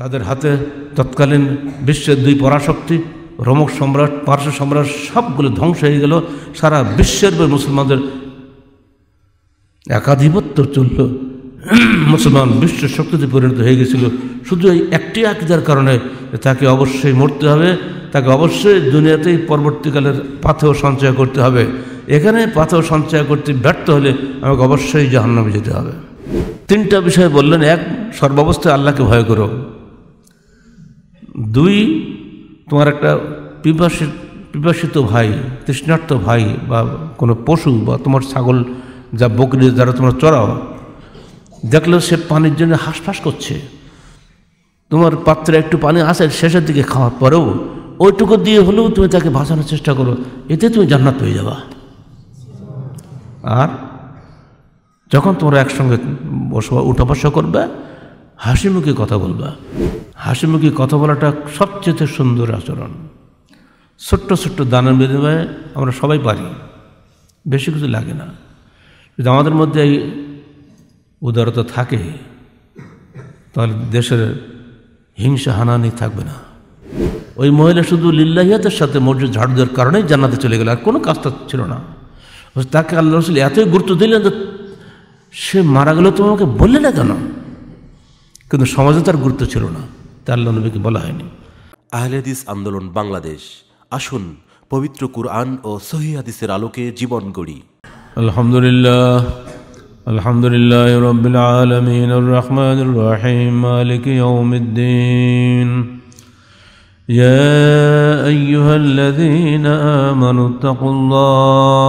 তাদের হাতে তৎকালীন বিশ্বের দুই পরাশক্তি রোমক সম্রাট পার্শ্ব সম্রাট সবগুলো ধ্বংস হয়ে গেল সারা বিশ্বের মুসলমানদের একাধিপত্য চলল মুসলমান বিশ্ব শক্তিতে পরিণত হয়ে গেছিল শুধু এই একটি আকিদার কারণে তাকে অবশ্যই মরতে হবে তাকে অবশ্যই দুনিয়াতেই পরবর্তীকালের পাথেও সঞ্চয় করতে হবে এখানে পাথেও সঞ্চয় করতে ব্যর্থ হলে আমাকে অবশ্যই জাহান্নামে যেতে হবে তিনটা বিষয় বললেন এক সর্বাবস্থায় আল্লাহকে ভয় করো দুই তোমার একটা পিপাসিত পিপাসিত ভাই তৃষ্ণার্থ ভাই বা কোনো পশু বা তোমার ছাগল যা বকরি যারা তোমার চড়াও দেখলেও সে পানির জন্য হাঁসফাঁস করছে তোমার পাত্রে একটু পানি আসে শেষের দিকে খাওয়ার পরেও ওইটুকু দিয়ে হলেও তুমি তাকে বাঁচানোর চেষ্টা করো এতে তুমি জান্নাত পেয়ে যাবা আর যখন তোমরা একসঙ্গে বসবা উঠা বসা করবে হাসি মুখে কথা বলবা হাসি মুখে কথা বলাটা সবচেয়ে সুন্দর আচরণ ছোট্ট ছোট্ট দানের বিনিময়ে আমরা সবাই পারি বেশি কিছু লাগে না যদি আমাদের মধ্যে এই উদারতা থাকে তাহলে দেশের হিংসা হানাহানি থাকবে না ওই মহিলা শুধু লিল্লাহিয়াতের সাথে মসজিদ ঝাড়ু দেওয়ার কারণেই জান্নাতে চলে গেল আর কোনো কাজটা ছিল না তাকে আল্লাহ রসুল এতই গুরুত্ব দিলেন যে সে মারা গেল তোমাকে বললে না কেন কিন্তু সমাজে তার গুরুত্ব ছিল না তার আল্লাহ নবীকে বলা হয়নি আহলেদিস আন্দোলন বাংলাদেশ আসুন পবিত্র কুরআন ও সহিদিসের আলোকে জীবন গড়ি আলহামদুলিল্লাহ আলহামদুলিল্লাহ রবিল আলমিন রহমান রাহিম মালিক ইয়াউমিদ্দিন يا أيها الذين آمنوا اتقوا الله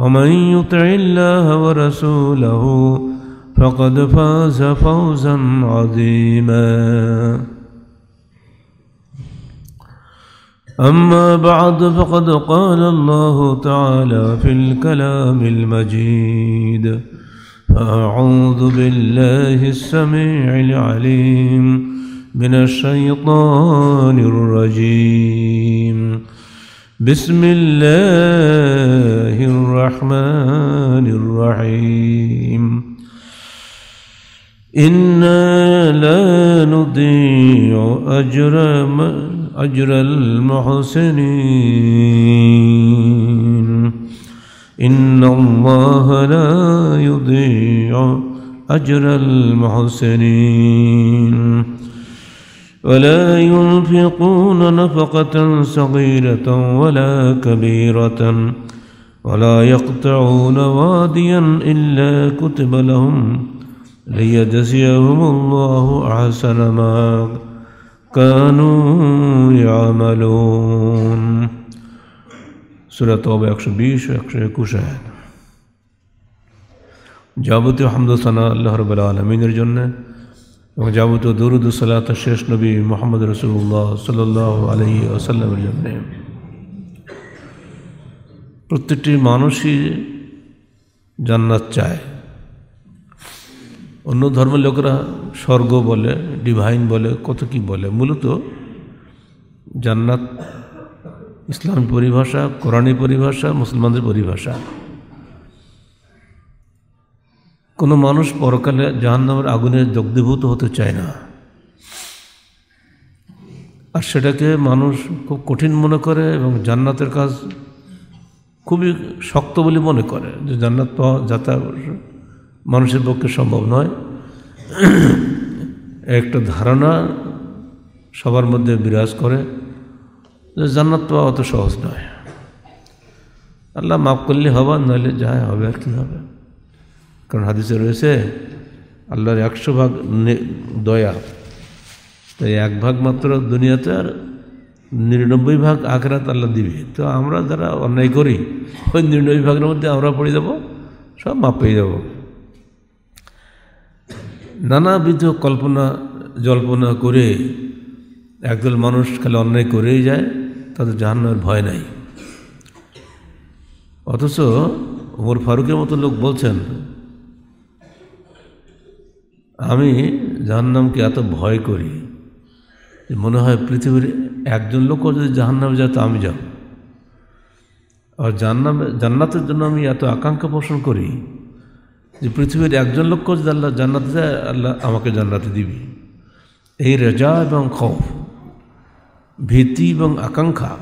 ومن يطع الله ورسوله فقد فاز فوزا عظيما أما بعد فقد قال الله تعالى في الكلام المجيد فأعوذ بالله السميع العليم من الشيطان الرجيم بسم الله الرحمن الرحيم إنا لا نضيع أجر أجر المحسنين إن الله لا يضيع أجر المحسنين ولا ينفقون نفقة صغيرة ولا كبيرة ولا يقطعون واديا إلا كتب لهم ليجزيهم الله أحسن ما كانوا يعملون سورة توبة أكش بيش أكش যাবতীয় হামদ সানা আল্লাহ رب العالمين الجنة এবং যাবতীয় দরুদ শেষ নবী মোহাম্মদ রসুল্লাহ সাল আলহি আসাল্লামের জন্যে প্রত্যেকটি মানুষই জান্নাত চায় অন্য ধর্মের লোকেরা স্বর্গ বলে ডিভাইন বলে কত কি বলে মূলত জান্নাত ইসলামী পরিভাষা কোরআনী পরিভাষা মুসলমানদের পরিভাষা কোনো মানুষ পরকালে জাহান্নামের আগুনে দগ্ধীভূত হতে চায় না আর সেটাকে মানুষ খুব কঠিন মনে করে এবং জান্নাতের কাজ খুবই শক্ত বলে মনে করে যে জান্নাত পাওয়া যাতা মানুষের পক্ষে সম্ভব নয় একটা ধারণা সবার মধ্যে বিরাজ করে যে জান্নাত পাওয়া অত সহজ নয় আল্লাহ মাফ করলে হবা নাহলে যা হবে আর কী হবে কারণ হাদিসে রয়েছে আল্লাহর একশো ভাগ দয়া তাই এক ভাগ মাত্র দুনিয়াতে আর নিরানব্বই ভাগ আখরাত আল্লাহ দিবে তো আমরা যারা অন্যায় করি ওই নিরানব্বই ভাগের মধ্যে আমরা পড়ে যাব সব মাপ পেয়ে যাব নানাবিধ কল্পনা জল্পনা করে একদল মানুষ খালি অন্যায় করেই যায় তাদের জাহান্নার ভয় নাই অথচ ওমর ফারুকের মতো লোক বলছেন আমি জাহান্নামকে এত ভয় করি মনে হয় পৃথিবীর একজন লোকও যদি জাহান্নামে যায় তো আমি যাব আর জান্নামে জান্নাতের জন্য আমি এত আকাঙ্ক্ষা পোষণ করি যে পৃথিবীর একজন লোক যদি আল্লাহ জান্নাতে যায় আল্লাহ আমাকে জান্নাতে দিবি এই রেজা এবং খফ ভীতি এবং আকাঙ্ক্ষা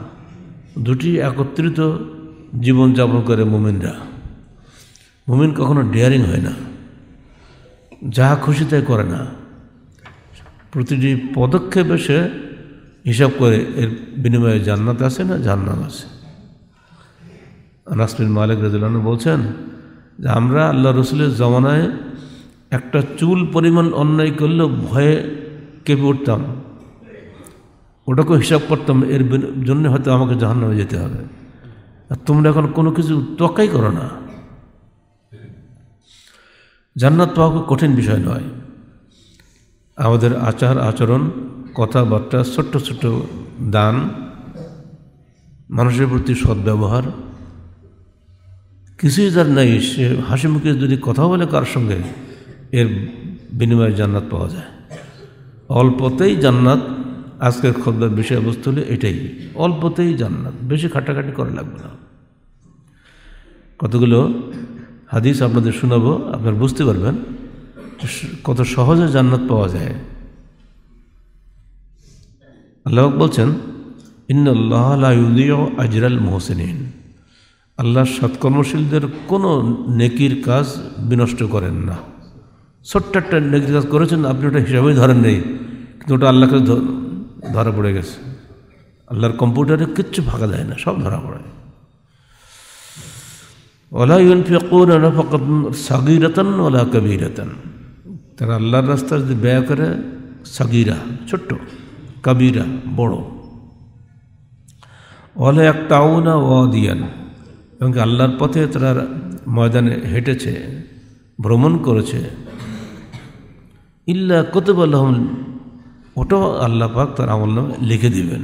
দুটি একত্রিত জীবনযাপন করে মোমিনরা মোমিন কখনো ডেয়ারিং হয় না যা খুশি তাই করে না প্রতিটি পদক্ষেপে সে হিসাব করে এর বিনিময়ে জান্নাত আছে না জান্নাত আছে রাসমিন মালিক রাজুল্লাহ বলছেন যে আমরা আল্লাহ রসুলের জমানায় একটা চুল পরিমাণ অন্যায় করলেও ভয়ে কেঁপে উঠতাম ওটাকেও হিসাব করতাম এর জন্য হয়তো আমাকে জাহান্নামে যেতে হবে আর তোমরা এখন কোনো কিছু তকাই করো না জান্নাত পাওয়া কঠিন বিষয় নয় আমাদের আচার আচরণ কথাবার্তা ছোট্ট ছোট্ট দান মানুষের প্রতি সদ্ব্যবহার কিছুই যার নাই সে হাসি মুখে যদি কথা বলে কার সঙ্গে এর বিনিময়ে জান্নাত পাওয়া যায় অল্পতেই জান্নাত আজকের খদ্দার বিষয়বস্তু হলে এটাই অল্পতেই জান্নাত বেশি খাটাখাটি করা লাগবে না কতগুলো হাদিস আপনাদের শোনাবো আপনারা বুঝতে পারবেন কত সহজে জান্নাত পাওয়া যায় আল্লাহ বলছেন ইন্নআল্লাহ আজরাল মোহসেনিন আল্লাহ সৎকর্মশীলদের কোনো নেকির কাজ বিনষ্ট করেন না ছোট্ট একটা নেকির কাজ করেছেন আপনি ওটা হিসাবেই ধরেন নেই কিন্তু ওটা আল্লাহকে ধরা পড়ে গেছে আল্লাহর কম্পিউটারে কিচ্ছু ফাঁকা দেয় না সব ধরা পড়ে ওলা ইউনফিকুন ফকত সগিরতন ওলা কবিরতন তারা আল্লাহর রাস্তা যদি ব্যয় করে সগিরা ছোট্ট কবিরা বড় ওলা এক তাউনা ওয়াদিয়ান এবং আল্লাহর পথে তারা ময়দানে হেঁটেছে ভ্রমণ করেছে ইল্লা কতব আল্লাহ ওটাও আল্লাহ পাক তার আমল নামে লিখে দিবেন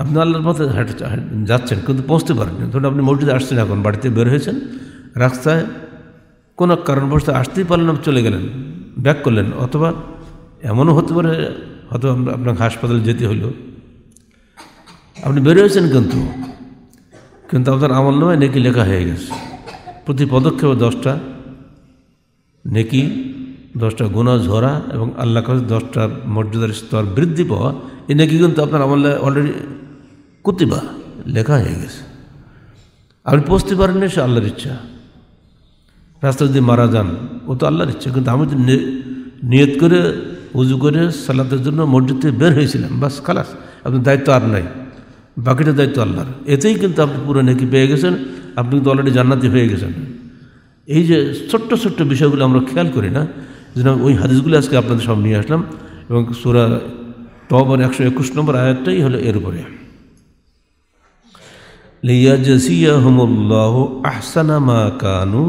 আপনি আল্লাহর পথে হাঁটে যাচ্ছেন কিন্তু পৌঁছতে পারেননি ধরুন আপনি মসজিদে আসছেন এখন বাড়িতে বের হয়েছেন রাস্তায় কোনো কারণবশত আসতেই পারলেন চলে গেলেন ব্যাক করলেন অথবা এমনও হতে পারে হয়তো আমরা আপনাকে হাসপাতালে যেতে হইল আপনি হয়েছেন কিন্তু কিন্তু আপনার আমল নামায় নেকি লেখা হয়ে গেছে প্রতি পদক্ষেপে দশটা নেকি দশটা গুণ ঝরা এবং আল্লাহ কাছে দশটা মর্যাদার স্তর বৃদ্ধি পাওয়া এ নাকি কিন্তু আপনার আমলে অলরেডি কুতিবা লেখা হয়ে গেছে আপনি পৌঁছতে পারেন সে আল্লাহর ইচ্ছা রাস্তা যদি মারা যান ও তো আল্লাহর ইচ্ছা কিন্তু আমি তো নিয়ত করে উজু করে সালাতের জন্য মসজিদ থেকে বের হয়েছিলাম বাস খালাস আপনার দায়িত্ব আর নাই বাকিটা দায়িত্ব আল্লাহর এতেই কিন্তু আপনি পুরো নেকি পেয়ে গেছেন আপনি কিন্তু অলরেডি জান্নাতি হয়ে গেছেন এই যে ছোট্ট ছোট্ট বিষয়গুলো আমরা খেয়াল করি না যেন ওই হাদিসগুলো আজকে আপনাদের সব নিয়ে আসলাম এবং সুরা টবর একশো একুশ নম্বর আয়াতটাই হলো এর উপরে মা কানু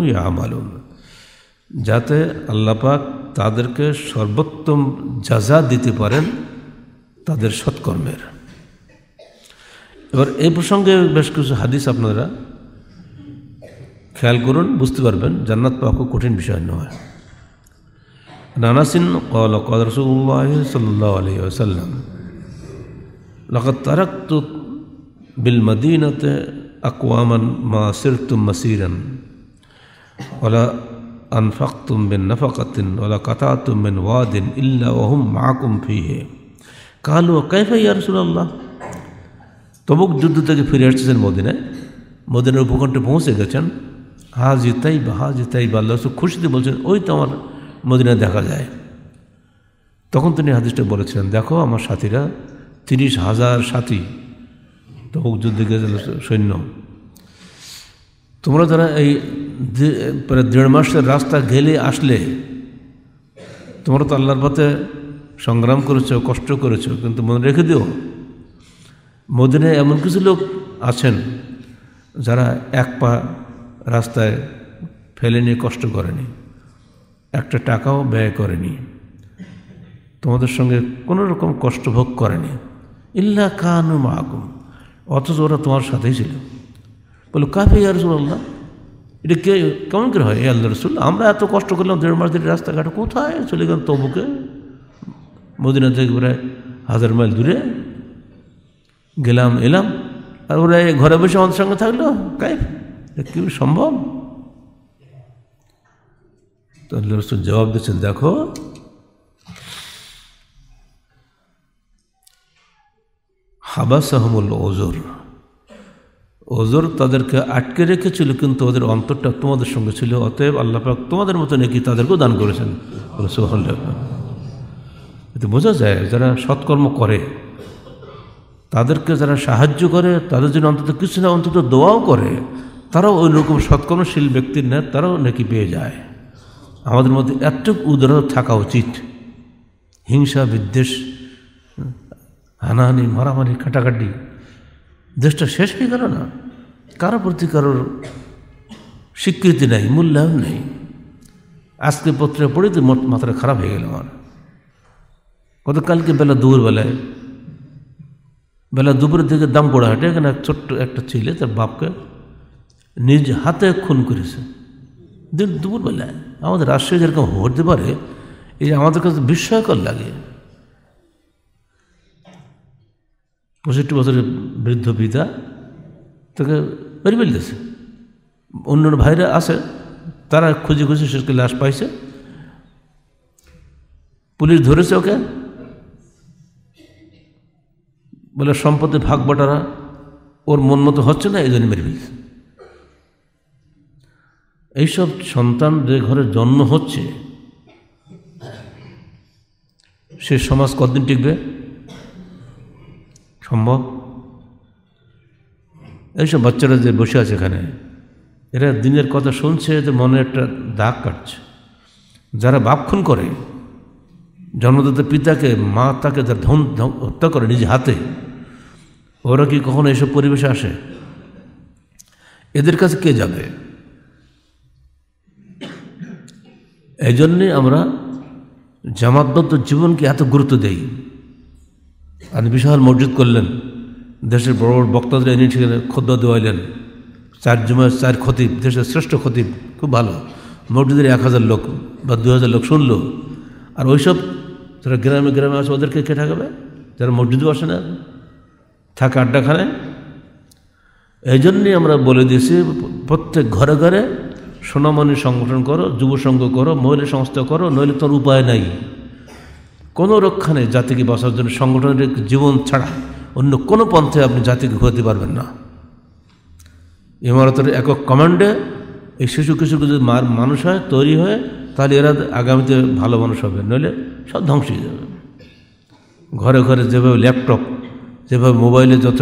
যাতে আল্লাপাক তাদেরকে সর্বোত্তম যাজা দিতে পারেন তাদের সৎকর্মের এবার এই প্রসঙ্গে বেশ কিছু হাদিস আপনারা খেয়াল করুন বুঝতে পারবেন জান্নাত পাক কঠিন বিষয় নয় عن انس قال قال رسول الله صلى الله عليه وسلم لقد تركت بالمدينة أقواما ما سرتم مسيرا ولا أنفقتم من نفقة ولا قطعتم من واد إلا وهم معكم فيه قالوا كيف يا رسول الله তমুক যুদ্ধ থেকে ফিরে এসেছেন মদিনায় মদিনার উপকণ্ঠে পৌঁছে গেছেন হাজি তাই বা হাজি তাই বা আল্লাহ খুশিতে বলছেন ওই তো আমার মদিনা দেখা যায় তখন তিনি হাদিসটা বলেছিলেন দেখো আমার সাথীরা তিরিশ হাজার সাথী তবুক যুদ্ধে গেছিল সৈন্য তোমরা যারা এই প্রায় দেড় মাসের রাস্তা গেলে আসলে তোমরা তো আল্লাহর পথে সংগ্রাম করেছো কষ্ট করেছো কিন্তু মনে রেখে দিও মদিনায় এমন কিছু লোক আছেন যারা এক পা রাস্তায় ফেলেনি কষ্ট করেনি একটা টাকাও ব্যয় করেনি তোমাদের সঙ্গে কোনো রকম কষ্ট ভোগ করেনি ইল্লা কানু মাহকুম অথচ ওরা তোমার সাথেই ছিল বলো কাফি ইয়া রসুল্লাহ এটা কে কেমন করে হয় এ আল্লাহ রসুল আমরা এত কষ্ট করলাম দেড় মাস ধরে রাস্তাঘাট কোথায় চলে গেলাম তবুকে মদিনা থেকে প্রায় হাজার মাইল দূরে গেলাম এলাম আর ওরা ঘরে বসে আমাদের সঙ্গে থাকলো কাইফ কি সম্ভব তো আল্লাহ রসুল জবাব দিচ্ছেন দেখো হাবাস আহমুল ওজোর ওজোর তাদেরকে আটকে রেখেছিল কিন্তু ওদের অন্তরটা তোমাদের সঙ্গে ছিল অতএব আল্লাপাক তোমাদের মতো নাকি তাদেরকেও দান করেছেন এতে বোঝা যায় যারা সৎকর্ম করে তাদেরকে যারা সাহায্য করে তাদের জন্য অন্তত কিছু না অন্তত দোয়াও করে তারাও ওই রকম সৎকর্মশীল ব্যক্তির নেয় তারাও নাকি পেয়ে যায় আমাদের মধ্যে এতটুকু উদারতা থাকা উচিত হিংসা বিদ্বেষ হানাহানি মারামারি কাটাকাটি দেশটা শেষ হয়ে গেল না কারো প্রতি কারোর স্বীকৃতি নেই মূল্যায়ন নেই আজকে পত্রে পড়ে তো মাথাটা খারাপ হয়ে গেল আমার গতকালকে বেলা দুপুরবেলায় বেলা দুপুরের দিকে দাম পড়া হাটে এখানে ছোট্ট একটা ছেলে তার বাপকে নিজ হাতে খুন করেছে দুপুরবেলায় আমাদের রাষ্ট্রে যেরকম হতে পারে এই যে আমাদের কাছে বিস্ময়কর লাগে পঁয়ষট্টি বছরের বৃদ্ধ পিতা তাকে মেরে ফেলতেছে অন্য ভাইরা আছে তারা খুঁজে খুঁজে সেটাকে লাশ পাইছে পুলিশ ধরেছে ওকে বলে সম্পদের ভাগ বাটারা ওর মন মতো হচ্ছে না এই জন্য মেরে ফেলছে এইসব সন্তান যে ঘরে জন্ম হচ্ছে সে সমাজ কতদিন টিকবে সম্ভব এইসব বাচ্চারা যে বসে আছে এখানে এরা দিনের কথা শুনছে যে মনে একটা দাগ কাটছে যারা বাপক্ষণ করে জন্মদাতা পিতাকে মা তাকে যার ধন হত্যা করে নিজে হাতে ওরা কি কখনো এসব পরিবেশে আসে এদের কাছে কে যাবে এই জন্যে আমরা জামাতবদ্ধ জীবনকে এত গুরুত্ব দেই আপনি বিশাল মসজিদ করলেন দেশের বড় বড় বক্তাদের এনে সেখানে খদ্দা দেওয়াইলেন চার জুমার চার খতিব দেশের শ্রেষ্ঠ খতিব খুব ভালো মসজিদের এক হাজার লোক বা দু হাজার লোক শুনল আর ওইসব যারা গ্রামে গ্রামে আসে ওদেরকে কে ঠাকাবে যারা মসজিদও আসে না থাকে আড্ডাখানে এই জন্যই আমরা বলে দিয়েছি প্রত্যেক ঘরে ঘরে সোনামণি সংগঠন করো যুব সংঘ করো মহিলা সংস্থা করো নইলে তোর উপায় নাই কোনো রক্ষা নেই জাতিকে বাঁচার জন্য সংগঠনের জীবন ছাড়া অন্য কোনো পন্থে আপনি জাতিকে ঘুরাতে পারবেন না ইমারতের একক কমান্ডে এই শিশু কিশোরকে যদি মানুষ হয় তৈরি হয় তাহলে এরা আগামীতে ভালো মানুষ হবে নইলে সব ধ্বংস হয়ে যাবে ঘরে ঘরে যেভাবে ল্যাপটপ যেভাবে মোবাইলে যত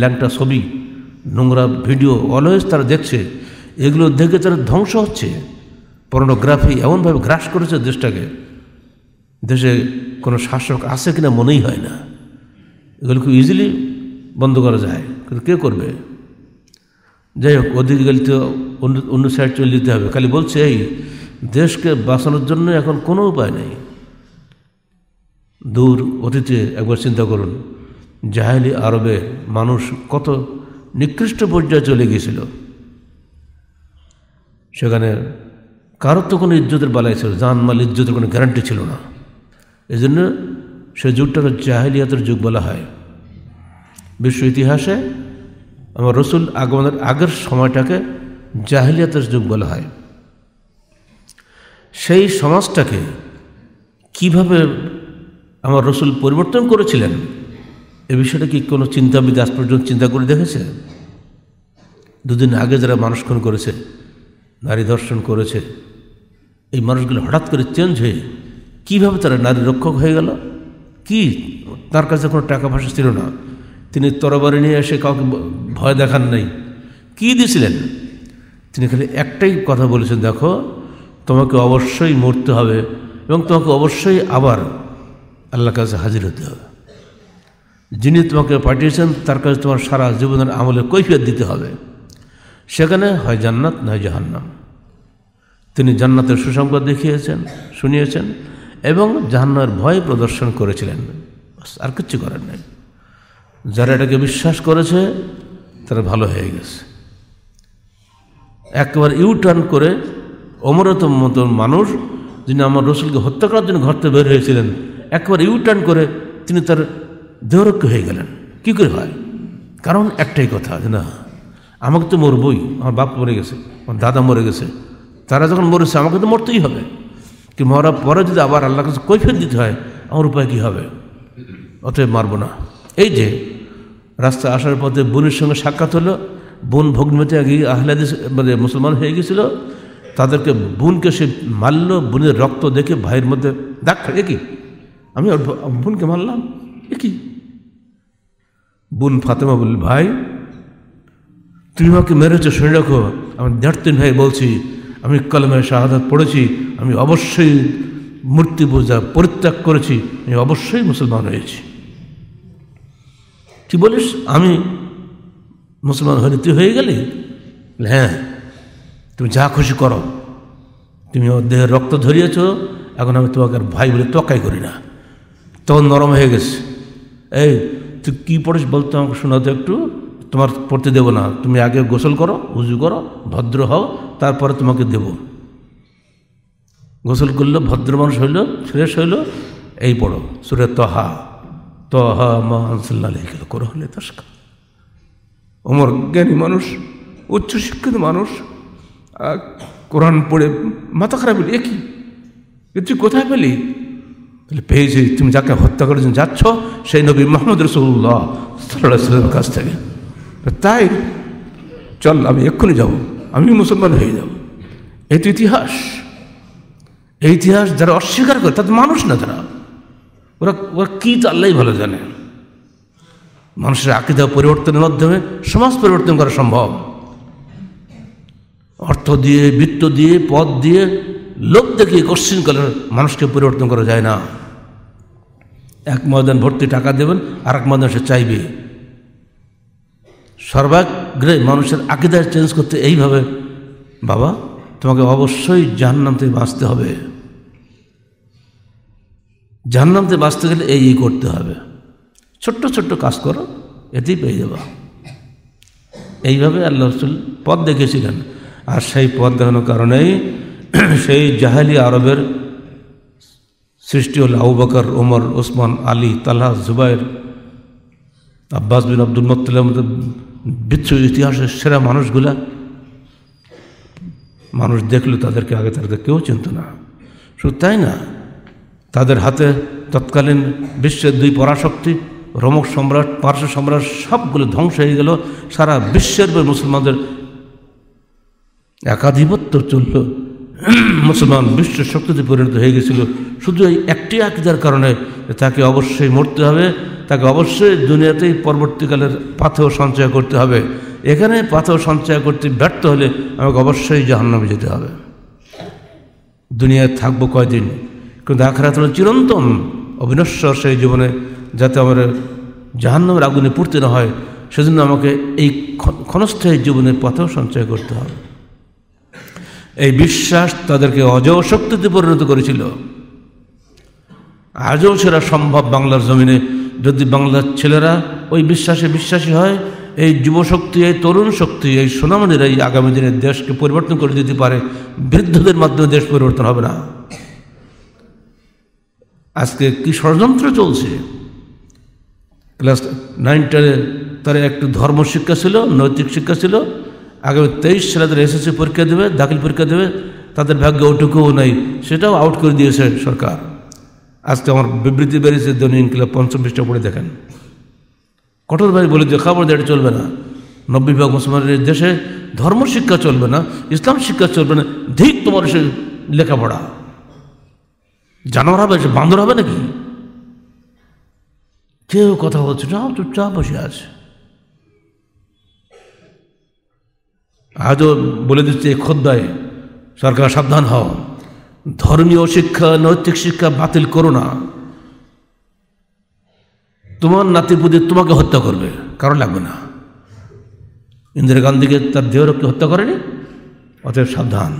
ল্যাংটা ছবি নোংরা ভিডিও অলওয়েজ তারা দেখছে এগুলো দেখে তারা ধ্বংস হচ্ছে পর্নোগ্রাফি এমনভাবে গ্রাস করেছে দেশটাকে দেশে কোনো শাসক আছে কিনা মনেই হয় না এগুলো খুব ইজিলি বন্ধ করা যায় কিন্তু কে করবে যাই হোক ওদিকে গেলে তো অন্য অন্য সাইড চলে যেতে হবে খালি বলছে এই দেশকে বাঁচানোর জন্য এখন কোনো উপায় নেই দূর অতীতে একবার চিন্তা করুন জাহেলি আরবে মানুষ কত নিকৃষ্ট পর্যায়ে চলে গিয়েছিল সেখানে কারোর তো কোনো ইজ্জতের বালাই ছিল জানমাল ইজ্জতের কোনো গ্যারান্টি ছিল না এই জন্য সে যুগটাকে জাহেলিয়াতের যুগ বলা হয় বিশ্ব ইতিহাসে আমার রসুল আগমনের আগের সময়টাকে জাহেলিয়াতের যুগ বলা হয় সেই সমাজটাকে কিভাবে আমার রসুল পরিবর্তন করেছিলেন এ বিষয়টা কি কোনো চিন্তাবিদ আজ পর্যন্ত চিন্তা করে দেখেছে দুদিন আগে যারা মানুষ খুন করেছে নারী দর্শন করেছে এই মানুষগুলো হঠাৎ করে চেঞ্জ হয়ে কীভাবে তারা নারী রক্ষক হয়ে গেল কি তার কাছে কোনো টাকা পয়সা ছিল না তিনি তরবারি নিয়ে এসে কাউকে ভয় দেখান নাই কি দিয়েছিলেন তিনি খালি একটাই কথা বলেছেন দেখো তোমাকে অবশ্যই মরতে হবে এবং তোমাকে অবশ্যই আবার আল্লাহ কাছে হাজির হতে হবে যিনি তোমাকে পাঠিয়েছেন তার কাছে তোমার সারা জীবনের আমলে কৈফিয়ত দিতে হবে সেখানে হয় জান্নাত নয় জাহান্নাম তিনি জান্নাতের সুসংবাদ দেখিয়েছেন শুনিয়েছেন এবং জাহান্নার ভয় প্রদর্শন করেছিলেন আর কিচ্ছু করেন নাই যারা এটাকে বিশ্বাস করেছে তারা ভালো হয়ে গেছে একবার ইউ টার্ন করে অমরত মতন মানুষ যিনি আমার রসুলকে হত্যা করার জন্য ঘর থেকে বের হয়েছিলেন একবার ইউ টার্ন করে তিনি তার দেহরক্ষ হয়ে গেলেন কী করে হয় কারণ একটাই কথা না আমাকে তো মরবই আমার বাপ মরে গেছে আমার দাদা মরে গেছে তারা যখন মরেছে আমাকে তো মরতেই হবে কি মরার পরে যদি আবার আল্লাহ কাছে কৈফিয়ত দিতে হয় আমার উপায় কী হবে অতএব মারব না এই যে রাস্তা আসার পথে বোনের সঙ্গে সাক্ষাৎ হলো বোন ভগ্নমতি আগে আহলাদিস মানে মুসলমান হয়ে গেছিল তাদেরকে বোনকে সে মারল বোনের রক্ত দেখে ভাইয়ের মধ্যে দাগ একই কি আমি বোনকে মারলাম একই বোন ফাতেমা বলল ভাই তুমি আমাকে মেরেছো শুনে রাখো আমি নার্তিন ভাই বলছি আমি কলমে শাহাদাত পড়েছি আমি অবশ্যই মূর্তি পূজা পরিত্যাগ করেছি আমি অবশ্যই মুসলমান হয়েছি কি বলিস আমি মুসলমান হয়ে তুই হয়ে গেলি হ্যাঁ তুমি যা খুশি করো তুমি ওর দেহের রক্ত ধরিয়েছ এখন আমি তোমাকে আর ভাই বলে তোকাই করি না তখন নরম হয়ে গেছে এই তুই কী পড়িস বলতো আমাকে শোনাতো একটু তোমার পড়তে দেব না তুমি আগে গোসল করো উজু করো ভদ্র হও তারপরে তোমাকে দেব গোসল করলো ভদ্র মানুষ হইল ফ্রেশ হইল এই পড়ো সুরে তহা তহা মানসাল্লাহ গেল করো হলে তস্কা অমর জ্ঞানী মানুষ উচ্চশিক্ষিত মানুষ কোরআন পড়ে মাথা খারাপ হলি একই তুই কোথায় পেলি তাহলে পেয়েছি তুমি যাকে হত্যা করে যাচ্ছ সেই নবী মোহাম্মদ রসুল্লাহ কাছ থেকে তাই চল আমি এক্ষুনি যাব আমি মুসলমান হয়ে যাব এই তো ইতিহাস এই ইতিহাস যারা অস্বীকার করে তাদের মানুষ না তারা ওরা ওরা কী তো আল্লাহ ভালো জানে মানুষের আকিদা পরিবর্তনের মাধ্যমে সমাজ পরিবর্তন করা সম্ভব অর্থ দিয়ে বৃত্ত দিয়ে পদ দিয়ে লোক দেখিয়ে কশ্চিন কালের মানুষকে পরিবর্তন করা যায় না এক ময়দান ভর্তি টাকা দেবেন আর এক ময়দান সে চাইবে সর্বাগ্রে মানুষের আকিদায় চেঞ্জ করতে এইভাবে বাবা তোমাকে অবশ্যই জাহান্নাম থেকে বাঁচতে হবে জাহান্নাম থেকে বাঁচতে গেলে এই এই করতে হবে ছোট্ট ছোট্ট কাজ করো এতেই পেয়ে যাবা এইভাবে আল্লাহ রসুল পথ দেখেছিলেন আর সেই পথ দেখানোর কারণেই সেই জাহালি আরবের সৃষ্টি হল আউবাকর ওমর ওসমান আলী তাল্লাহ জুবাইর আব্বাস বিন আব্দুল মত্তাল বিচ্ছু ইতিহাসের সেরা মানুষগুলা মানুষ দেখলো তাদেরকে আগে তাদের কেউ চিনত না শুধু তাই না তাদের হাতে তৎকালীন বিশ্বের দুই পরাশক্তি রমক সম্রাট পার্শ্ব সম্রাট সবগুলো ধ্বংস হয়ে গেল সারা বিশ্বের মুসলমানদের একাধিপত্য চলল মুসলমান বিশ্ব শক্তিতে পরিণত হয়ে গেছিল শুধু এই একটি আকিদার কারণে তাকে অবশ্যই মরতে হবে তাকে অবশ্যই দুনিয়াতেই পরবর্তীকালের পাথেও সঞ্চয় করতে হবে এখানে পাথেও সঞ্চয় করতে ব্যর্থ হলে আমাকে অবশ্যই জাহান্নামে যেতে হবে দুনিয়ায় থাকবো কয়দিন কিন্তু আখরাত তোমার চিরন্তন অবিনশ্বর সেই জীবনে যাতে আমার জাহান্নামের আগুনে পূর্তি না হয় সেজন্য আমাকে এই ক্ষণস্থায়ী জীবনের পথেও সঞ্চয় করতে হবে এই বিশ্বাস তাদেরকে অজয় শক্তিতে পরিণত করেছিল আজও সেটা সম্ভব বাংলার জমিনে যদি বাংলার ছেলেরা ওই বিশ্বাসে বিশ্বাসী হয় এই যুব শক্তি এই তরুণ শক্তি এই সোনামণিরা এই আগামী দিনে দেশকে পরিবর্তন করে দিতে পারে বৃদ্ধদের মাধ্যমে দেশ পরিবর্তন হবে না আজকে কি ষড়যন্ত্র চলছে ক্লাস নাইন টেনে তার একটু ধর্ম শিক্ষা ছিল নৈতিক শিক্ষা ছিল আগামী তেইশ সালে তারা এসএসসি পরীক্ষা দেবে দাখিল পরীক্ষা দেবে তাদের ভাগ্য ওটুকুও নেই সেটাও আউট করে দিয়েছে সরকার আজকে আমার বিবৃতি বেরিয়েছে দৈনিক ইনকিলাব পঞ্চম পৃষ্ঠা পড়ে দেখেন কঠোরভাবে বলে যে খাবার দেওয়া চলবে না নব্বই ভাগ মুসলমানের দেশে ধর্ম শিক্ষা চলবে না ইসলাম শিক্ষা চলবে না ধিক তোমার সে লেখাপড়া জানোয়ার হবে সে বান্দর হবে নাকি কেউ কথা বলছে না চুপচাপ বসে আছে আজও বলে দিচ্ছে খোদ্দায় সরকার সাবধান হও ধর্মীয় শিক্ষা নৈতিক শিক্ষা বাতিল করো না তোমার নাতিপুতি তোমাকে হত্যা করবে কারণ লাগবে না ইন্দিরা গান্ধীকে তার দেহরক্ষী হত্যা করেনি অতএব সাবধান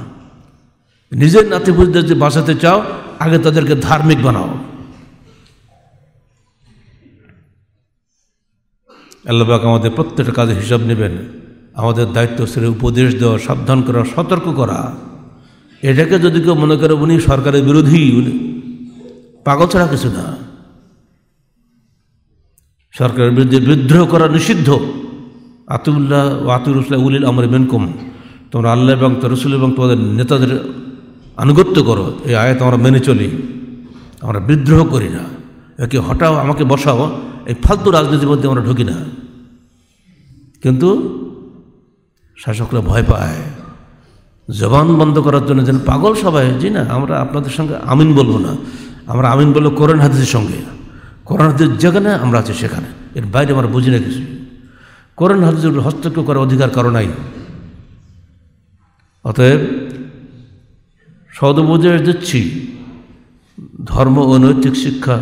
নিজের নাতিপুতিদের যে বাঁচাতে চাও আগে তাদেরকে ধার্মিক বানাও আল্লাহবাক আমাদের প্রত্যেকটা কাজে হিসাব নেবেন আমাদের দায়িত্ব ছিল উপদেশ দেওয়া সাবধান করা সতর্ক করা এটাকে যদি কেউ মনে করে উনি সরকারের বিরোধী উনি পাগল ছাড়া কিছু না সরকারের বিরুদ্ধে বিদ্রোহ করা নিষিদ্ধ আতুল্লাহ আতুর রসুল্লাহ উলিল মেন কম তোমরা আল্লাহ এবং তোর রসুল এবং তোমাদের নেতাদের আনুগত্য করো এই আয়াত আমরা মেনে চলি আমরা বিদ্রোহ করি না একে হটাও আমাকে বসাও এই ফালতু রাজনীতির মধ্যে আমরা ঢুকি না কিন্তু শাসকরা ভয় পায় জবান বন্ধ করার জন্য যেন পাগল সবাই জি না আমরা আপনাদের সঙ্গে আমিন বলবো না আমরা আমিন বলবো করেন হাদিসের সঙ্গে করেন হাদিস যেখানে আমরা আছি সেখানে এর বাইরে আমরা বুঝি না কিছু করেন হাদিসের হস্তক্ষেপ করার অধিকার কারো নাই অতএব সদবোধে দিচ্ছি ধর্ম ও নৈতিক শিক্ষা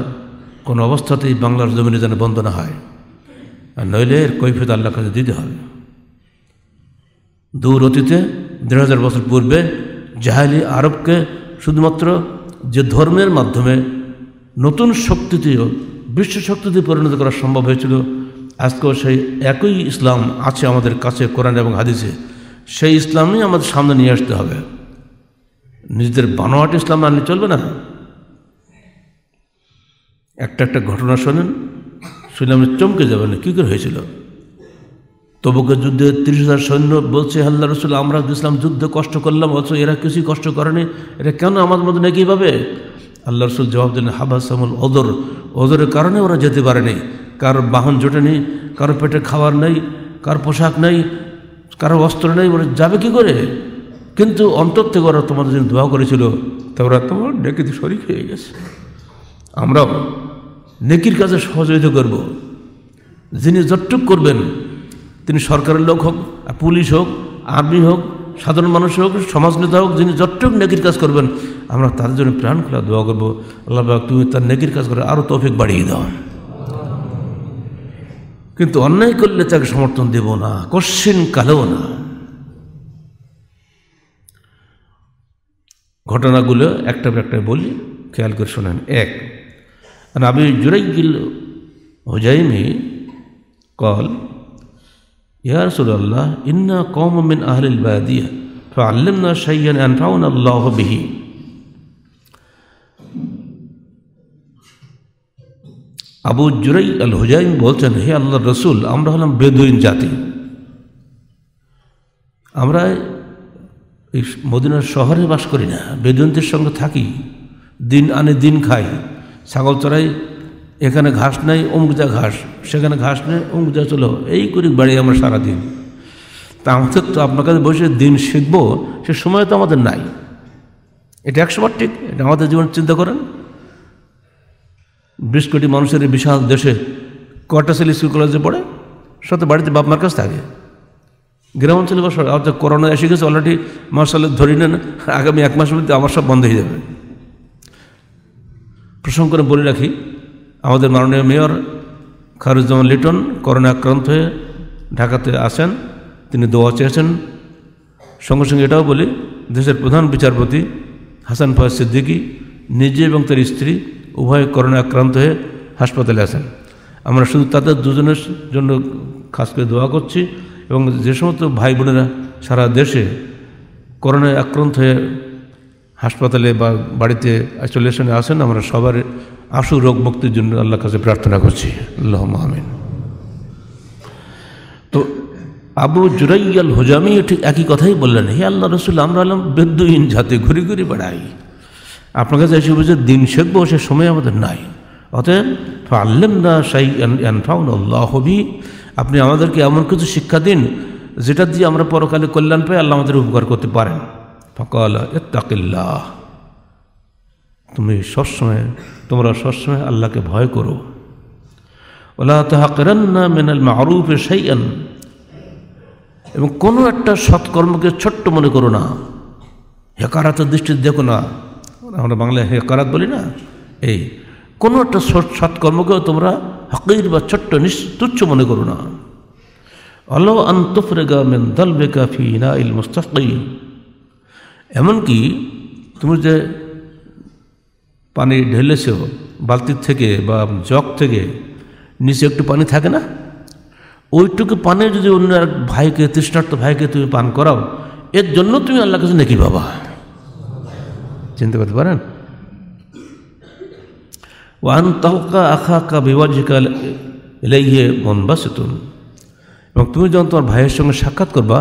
কোনো অবস্থাতেই বাংলার জমিনে যেন বন্ধ না হয় আর নইলে এর কৈফিয়ত আল্লাহ কাছে দিতে হবে দূর অতীতে দেড় হাজার বছর পূর্বে জাহালি আরবকে শুধুমাত্র যে ধর্মের মাধ্যমে নতুন শক্তিতেও বিশ্ব শক্তিতে পরিণত করা সম্ভব হয়েছিল আজকেও সেই একই ইসলাম আছে আমাদের কাছে কোরআন এবং হাদিসে সেই ইসলামই আমাদের সামনে নিয়ে আসতে হবে নিজেদের বানোয়াট ইসলাম আনলে চলবে না একটা একটা ঘটনা শোনেন শুনে আপনি চমকে যাবেন কী করে হয়েছিল তবুকে যুদ্ধে তিরিশ হাজার সৈন্য বলছে হাল্লা রসুল আমরা ইসলাম যুদ্ধে কষ্ট করলাম অথচ এরা কিছুই কষ্ট করেনি এরা কেন আমাদের মতো নাকি পাবে আল্লাহ রসুল জবাব হাবাস আমল অদর অদরের কারণে ওরা যেতে পারেনি কারো বাহন জোটে নেই কারো পেটে খাবার নেই কার পোশাক নেই কারো অস্ত্র নেই ওরা যাবে কি করে কিন্তু অন্তর থেকে ওরা তোমাদের জন্য দোয়া করেছিল তা ওরা তোমার নেকিতে শরিক হয়ে গেছে আমরাও নেকির কাজে সহযোগিতা করব যিনি যতটুক করবেন তিনি সরকারের লোক হোক পুলিশ হোক আর্মি হোক সাধারণ মানুষ হোক সমাজ নেতা হোক যিনি যতটুকু নেকির কাজ করবেন আমরা তাদের জন্য প্রাণ খোলা দোয়া করবো আল্লাহ তুমি তার নেকির কাজ করে আরও তৌফিক বাড়িয়ে দাও কিন্তু অন্যায় করলে তাকে সমর্থন দেব না কশ্চিন কালেও না ঘটনাগুলো একটা একটা বলি খেয়াল করে শোনেন এক নাবি জুরাইগিল হোজাইমি কল ইয়া রসুল্লাহ ইন্না কম মিন আহলিল বাদিয়া فعلمنا شيئا ينفعنا الله به আবু জুরাই আল হুজাইম বলছেন হে আল্লাহ রসুল আমরা হলাম বেদুইন জাতি আমরা এই মদিনার শহরে বাস করি না বেদুইনদের সঙ্গে থাকি দিন আনে দিন খাই ছাগল চড়াই এখানে ঘাস নাই যা ঘাস সেখানে ঘাস নেই যা চলো এই করি বাড়ি আমরা সারাদিন তা আমাদের তো আপনার কাছে বসে দিন শিখব সে সময় তো আমাদের নাই এটা একশোবার ঠিক এটা আমাদের জীবন চিন্তা করেন বিশ কোটি মানুষের এই বিশাল দেশে কটা ছেলে স্কুল কলেজে পড়ে সাথে বাড়িতে বাপ মার কাছে থাকে গ্রাম অঞ্চলে বসে আর তো করোনা এসে গেছে অলরেডি মার্শাল ধরি নেন আগামী এক মাসের মধ্যে আমার সব বন্ধ হয়ে যাবে প্রসঙ্গ করে বলে রাখি আমাদের মাননীয় মেয়র খারুজ্জামান লিটন করোনা আক্রান্ত হয়ে ঢাকাতে আসেন তিনি দোয়া চেয়েছেন সঙ্গে সঙ্গে এটাও বলি দেশের প্রধান বিচারপতি হাসান ফয়াজ সিদ্দিকী নিজে এবং তার স্ত্রী উভয় করোনা আক্রান্ত হয়ে হাসপাতালে আসেন আমরা শুধু তাদের দুজনের জন্য খাস করে দোয়া করছি এবং যে সমস্ত ভাই বোনেরা সারা দেশে করোনায় আক্রান্ত হয়ে হাসপাতালে বা বাড়িতে আইসোলেশনে আসেন আমরা সবার আশু রোগ মুক্তির জন্য আল্লাহর কাছে প্রার্থনা করছি আল্লাহ মহামিন তো আবু জুরাইয়াল হোজামি ঠিক একই কথাই বললেন হে আল্লাহ রসুল আমরা আলম বেদ্যহীন জাতি ঘুরি ঘুরি বেড়াই আপনার কাছে এসে বলছে দিন শেখবো সে সময় আমাদের নাই অতএব আল্লেন না সাই ফাউন আল্লাহ হবি আপনি আমাদেরকে এমন কিছু শিক্ষা দিন যেটা দিয়ে আমরা পরকালে কল্যাণ পাই আল্লাহ আমাদের উপকার করতে পারেন ফকাল এত্তাকিল্লাহ তুমি সবসময় তোমরা সবসময় আল্লাহকে ভয় করো ওলা তাহাকরান্না মেনাল সেই আন এবং কোনো একটা সৎকর্মকে ছোট্ট মনে করো না হেকারাতের দৃষ্টিতে দেখো না আমরা বাংলায় হেকারাত বলি না এই কোনো একটা সৎকর্মকেও তোমরা হকির বা ছোট্ট তুচ্ছ মনে করো না আলো আন্তফরেগা মেন বেকা ফি না ইল মুস্তাকিম এমনকি তুমি যে পানি ঢেলেছো বালতির থেকে বা জগ থেকে নিচে একটু পানি থাকে না ওইটুকু পানি যদি অন্য আর ভাইকে তৃষ্ণার্থ ভাইকে তুমি পান করাও এর জন্য তুমি আল্লাহ কাছে নাকি বাবা চিন্তা করতে পারেন ওয়ান তহকা আখা কা বিভাজিকাল এলাইয়ে সেতুন এবং তুমি যখন তোমার ভাইয়ের সঙ্গে সাক্ষাৎ করবা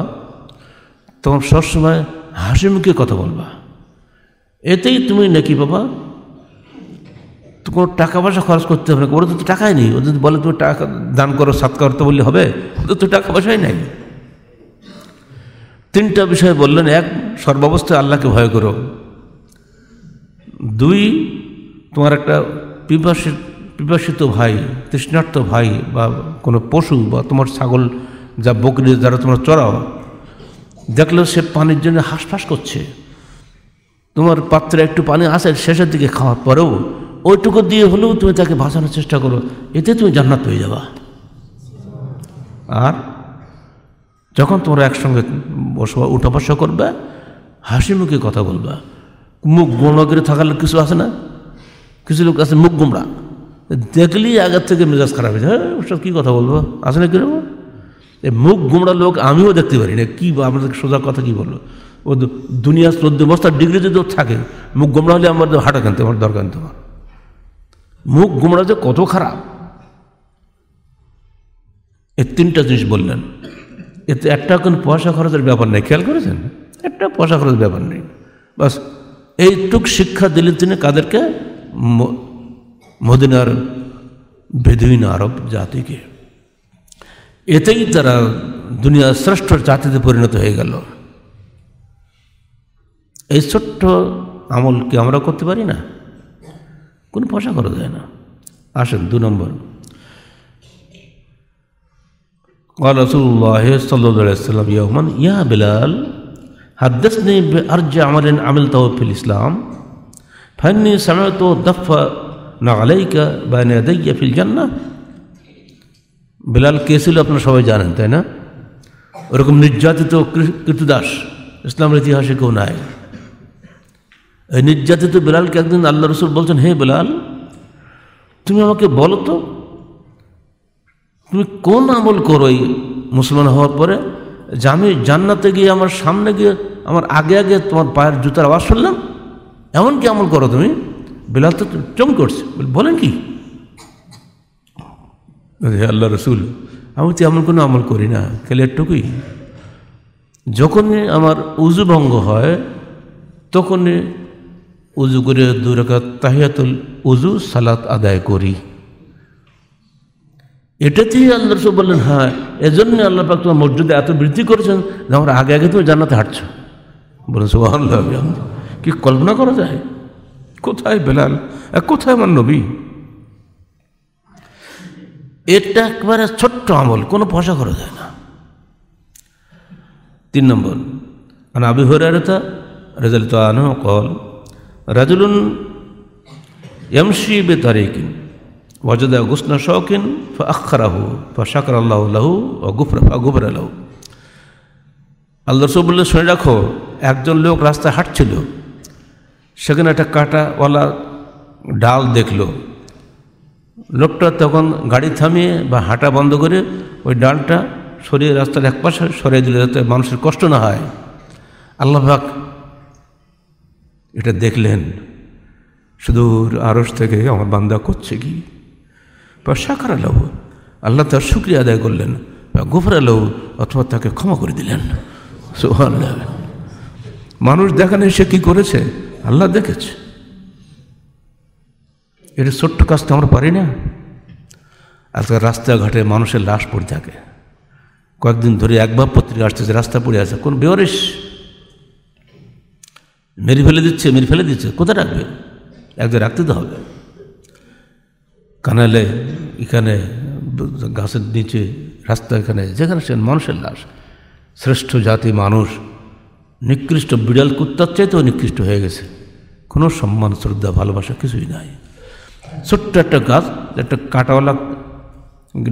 তোমার সবসময় হাসি মুখে কথা বলবা এতেই তুমি নাকি বাবা তো কোনো টাকা পয়সা খরচ করতে হবে না ওরা তো টাকাই নেই ওদের বলে তুমি টাকা দান করো সাত তো বললে হবে ওদের তো টাকা পয়সাই নাই তিনটা বিষয় বললেন এক সর্বাবস্থায় আল্লাহকে ভয় করো দুই তোমার একটা পিপাসিত পিপাসিত ভাই তৃষ্ণার্থ ভাই বা কোনো পশু বা তোমার ছাগল যা বকরি যারা তোমার চড়াও দেখলেও সে পানির জন্য হাঁসফাঁস করছে তোমার পাত্রে একটু পানি আসে শেষের দিকে খাওয়ার পরেও ওইটুকু দিয়ে হলেও তুমি তাকে ভাসানোর চেষ্টা করো এতে তুমি জান্নাত পেয়ে যাবা আর যখন তোমরা একসঙ্গে বসবা উঠা বসা করবে হাসি মুখে কথা বলবে মুখ গোমড়া করে থাকার লোক কিছু আছে না কিছু লোক আছে মুখ গোমড়া দেখলেই আগের থেকে মেজাজ খারাপ হয়েছে হ্যাঁ ওসব কী কথা বলবো আছে না কিরকম এই মুখ গোমড়া লোক আমিও দেখতে পারি না কী আমাদের সোজা কথা কী বলবো ও দুনিয়া চোদ্দ বস্তার ডিগ্রি যদি থাকে মুখ গোমড়া হলে আমার হাঁটা কেনতে আমার দরকার তোমার মুখ গুমরা যে কত খারাপ এ তিনটা জিনিস বললেন এতে একটা কোনো পয়সা খরচের ব্যাপার নেই খেয়াল করেছেন একটা পয়সা খরচের ব্যাপার নেই বাস এইটুক শিক্ষা দিলেন তিনি কাদেরকে মদিনার বেদুইন আরব জাতিকে এতেই তারা দুনিয়ার শ্রেষ্ঠ জাতিতে পরিণত হয়ে গেল এই ছোট্ট আমল কি আমরা করতে পারি না কোনো পয়সা খরচ হয় না আসেন দু নম্বর রসুল্লাহ সাল্লাম ইয়মান ইয়া বিলাল হাদ্দাসনি আর্য আমরিন আমিল তহফিল ইসলাম ফান্নি সামায়ত দফা না আলাইকা বা নেদাইয়া ফিল না বিলাল কে ছিল আপনারা সবাই জানেন তাই না ওরকম নির্যাতিত কৃতদাস ইসলামের ইতিহাসে কেউ নাই এই নির্যাতিত বেলালকে একদিন আল্লাহ রসুল বলছেন হে বেলাল তুমি আমাকে বলো তো তুমি কোন আমল করো এই মুসলমান হওয়ার পরে যে আমি জান্নাতে গিয়ে আমার সামনে গিয়ে আমার আগে আগে তোমার পায়ের জুতার আওয়াজ শুনলাম এমন কি আমল করো তুমি বেলাল তো চম করছে বলেন কি আল্লাহ রসুল আমি তো এমন কোনো আমল করি না খেলে একটুকুই যখনই আমার উজু ভঙ্গ হয় তখনই উজু করে দুরাকাত তাহিয়াতুল উজু সালাত আদায় করি এটাতেই আল্লাহ সব বললেন হ্যাঁ এজন্য আল্লাহ পাক তোমার মর্যাদা এত বৃদ্ধি করেছেন যে আমার আগে আগে তুমি জানাতে হাঁটছো বলেছে আল্লাহ কি কল্পনা করা যায় কোথায় বেলাল কোথায় আমার নবী এটা একবারে ছোট্ট আমল কোনো পয়সা করা যায় না তিন নম্বর আবি হরারতা রেজাল্ট আনো কল রাজুলুন এমসি বে তারিকিন ওয়াজদা গুসনা শৌকিন আখরাহু ফাকর আল্লাহ লাহু ও গুফরা গুফর আলাহু আল্লাহ রসুল বললে শুনে রাখো একজন লোক রাস্তায় হাঁটছিল সেখানে একটা কাঁটাওয়ালা ডাল দেখলো লোকটা তখন গাড়ি থামিয়ে বা হাঁটা বন্ধ করে ওই ডালটা সরিয়ে রাস্তার এক পাশে সরিয়ে দিলে যাতে মানুষের কষ্ট না হয় আল্লাহ এটা দেখলেন সুদূর আড়স থেকে আমার বান্দা করছে কি বা সাকার আলাহ আল্লাহ তার শুক্রিয়া আদায় করলেন বা গোফর আলাহ অথবা তাকে ক্ষমা করে দিলেন মানুষ দেখানে সে কি করেছে আল্লাহ দেখেছে এটা ছোট্ট কাজ তো আমরা পারি না আজকাল রাস্তাঘাটে মানুষের লাশ পড়ে থাকে কয়েকদিন ধরে একবার পত্রিকা আসতেছে রাস্তা পড়ে আছে কোন বেওয়ারিশ মেরে ফেলে দিচ্ছে মেরে ফেলে দিচ্ছে কোথায় রাখবে একজন রাখতে তো হবে কানালে এখানে গাছের নিচে রাস্তা এখানে যেখানে সেখানে মানুষের লাশ শ্রেষ্ঠ জাতি মানুষ নিকৃষ্ট বিড়াল কুত্তার চাইতেও নিকৃষ্ট হয়ে গেছে কোনো সম্মান শ্রদ্ধা ভালোবাসা কিছুই নাই ছোট্ট একটা গাছ একটা কাটাওয়ালা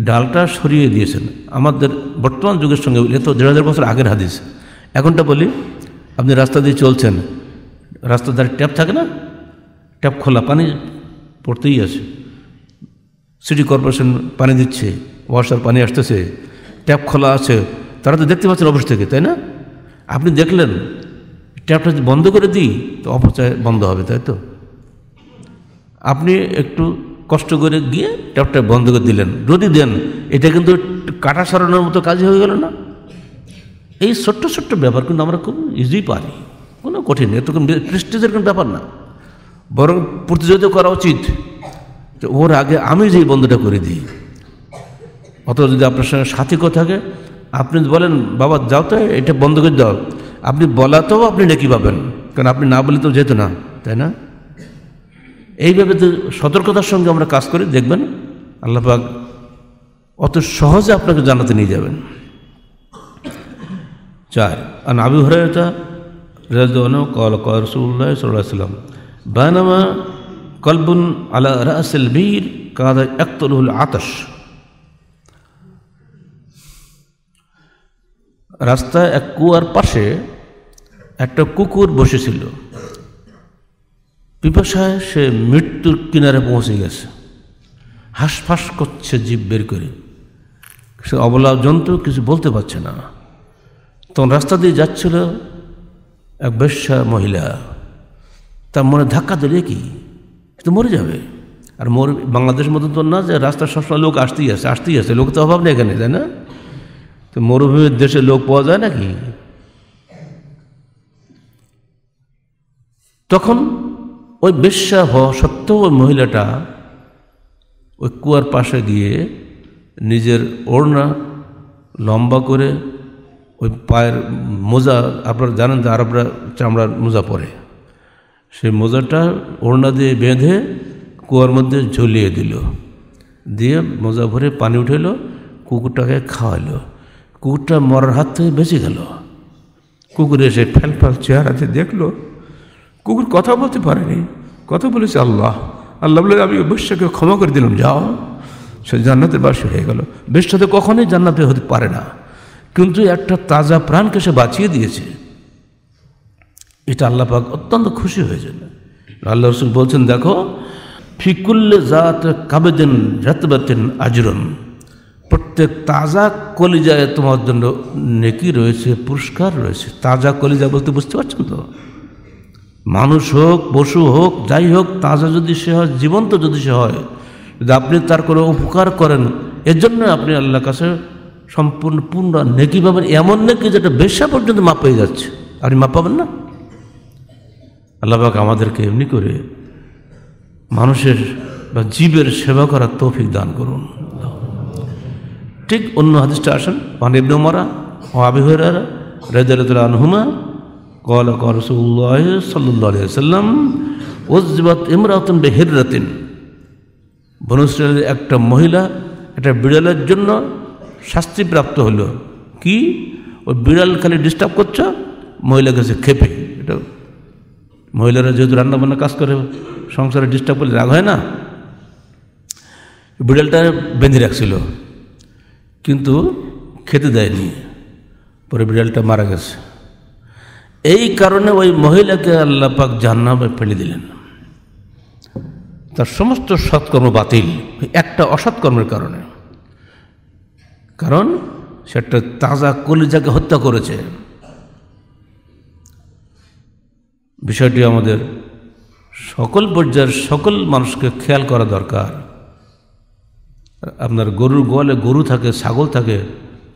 ডালটা সরিয়ে দিয়েছেন আমাদের বর্তমান যুগের সঙ্গে এত তো দেড় হাজার বছর আগের হাদিস এখনটা বলি আপনি রাস্তা দিয়ে চলছেন রাস্তার ধারে ট্যাপ থাকে না ট্যাপ খোলা পানি পড়তেই আছে সিটি কর্পোরেশন পানি দিচ্ছে ওয়াসার পানি আসতেছে ট্যাপ খোলা আছে তারা তো দেখতে পাচ্ছেন অফিস থেকে তাই না আপনি দেখলেন ট্যাপটা যদি বন্ধ করে দিই তো অপচয় বন্ধ হবে তাই তো আপনি একটু কষ্ট করে গিয়ে ট্যাপটা বন্ধ করে দিলেন যদি দেন এটা কিন্তু কাটা সরানোর মতো কাজ হয়ে গেল না এই ছোট্ট ছোট্ট ব্যাপার কিন্তু আমরা খুব ইজি পারি কোনো কঠিন এত প্রেস্টিজের কোনো ব্যাপার না বরং প্রতিযোগিতা করা উচিত যে ওর আগে আমি যেই বন্ধুটা করে দিই অত যদি আপনার সঙ্গে সাথী কথা থাকে আপনি বলেন বাবা যাও তো এটা বন্ধ করে দাও আপনি বলাতেও আপনি নাকি পাবেন কারণ আপনি না বলে তো যেত না তাই না এইভাবে তো সতর্কতার সঙ্গে আমরা কাজ করি দেখবেন আল্লাপাক অত সহজে আপনাকে জানাতে নিয়ে যাবেন চার আর আবি এটা রাজু কল কল রসুল্লাহ সাল্লাম বানামা কলবুন আলা রাসেল বীর কাদা একতলুল আতস রাস্তায় এক কুয়ার পাশে একটা কুকুর বসেছিল পিপাসায় সে মৃত্যুর কিনারে পৌঁছে গেছে হাঁসফাঁস করছে জীব বের করে সে অবলা জন্তু কিছু বলতে পারছে না তখন রাস্তা দিয়ে যাচ্ছিল এক বেশ্যা মহিলা তার মনে ধাক্কা দিলে কি তো মরে যাবে আর মোর বাংলাদেশের মতো তো না যে রাস্তার সবসময় লোক আসতেই আছে আসতেই আছে লোক তো অভাব নেই এখানে তাই না তো মরুভূমির দেশে লোক পাওয়া যায় নাকি তখন ওই বেশ্যা হওয়া সত্ত্বেও ওই মহিলাটা ওই কুয়ার পাশে গিয়ে নিজের ওড়না লম্বা করে ওই পায়ের মোজা আপনারা জানেন যে আরবরা চামড়ার মোজা পরে সেই মোজাটা ওড়না দিয়ে বেঁধে কুয়ার মধ্যে ঝুলিয়ে দিল দিয়ে মোজা ভরে পানি উঠেল কুকুরটাকে খাওয়ালো কুকুরটা মরার হাত থেকে বেঁচে গেল কুকুর এসে ফ্যাল ফ্যাল চেহারাতে দেখলো কুকুর কথা বলতে পারেনি কথা বলেছে আল্লাহ আল্লাহ বলে আমি অবশ্যকে ক্ষমা করে দিলাম যাও সে জান্নাতের বাসী হয়ে গেল বেশ সাথে কখনোই জান্নাতে হতে পারে না কিন্তু একটা তাজা প্রাণকে সে বাঁচিয়ে দিয়েছে এটা আল্লাহ পাক অত্যন্ত খুশি হয়েছেন আল্লাহ রসুল বলছেন দেখো ফিকুল্লে জাত কাবেদেন রাতবাতেন আজরম প্রত্যেক তাজা কলিজায় তোমার জন্য নেকি রয়েছে পুরস্কার রয়েছে তাজা কলিজা বলতে বুঝতে পারছেন তো মানুষ হোক পশু হোক যাই হোক তাজা যদি সে হয় জীবন্ত যদি সে হয় যদি আপনি তার কোনো উপকার করেন এর জন্য আপনি আল্লাহর কাছে সম্পূর্ণ পূর্ণ নেকি পাবেন এমন নেকি যেটা বেশা পর্যন্ত মাপ হয়ে যাচ্ছে আপনি মাপ পাবেন না আল্লাহবাক আমাদেরকে এমনি করে মানুষের বা জীবের সেবা করার তৌফিক দান করুন ঠিক অন্য হাদিসটা আসেন মানিব মরা ও আবিহরারা রেজালতুল আনহুমা কল করসুল্লাহ সাল্লাহ সাল্লাম ওজবাত ইমরাতুন বেহেরাতিন বনুসরের একটা মহিলা একটা বিড়ালের জন্য শাস্তিপ্রাপ্ত হলো কি ওই বিড়াল খালি ডিস্টার্ব করছো মহিলা গেছে খেপে এটা মহিলারা যেহেতু রান্নাবান্না কাজ করে সংসারে ডিস্টার্ব করলে রাগ হয় না বিড়ালটা বেঁধে রাখছিল কিন্তু খেতে দেয়নি পরে বিড়ালটা মারা গেছে এই কারণে ওই মহিলাকে আল্লাহ পাক ফেলে দিলেন তার সমস্ত সৎকর্ম বাতিল একটা অসৎকর্মের কারণে কারণ সেটা তাজা কলিজাকে হত্যা করেছে বিষয়টি আমাদের সকল পর্যায়ের সকল মানুষকে খেয়াল করা দরকার আপনার গরুর গোয়ালে গরু থাকে ছাগল থাকে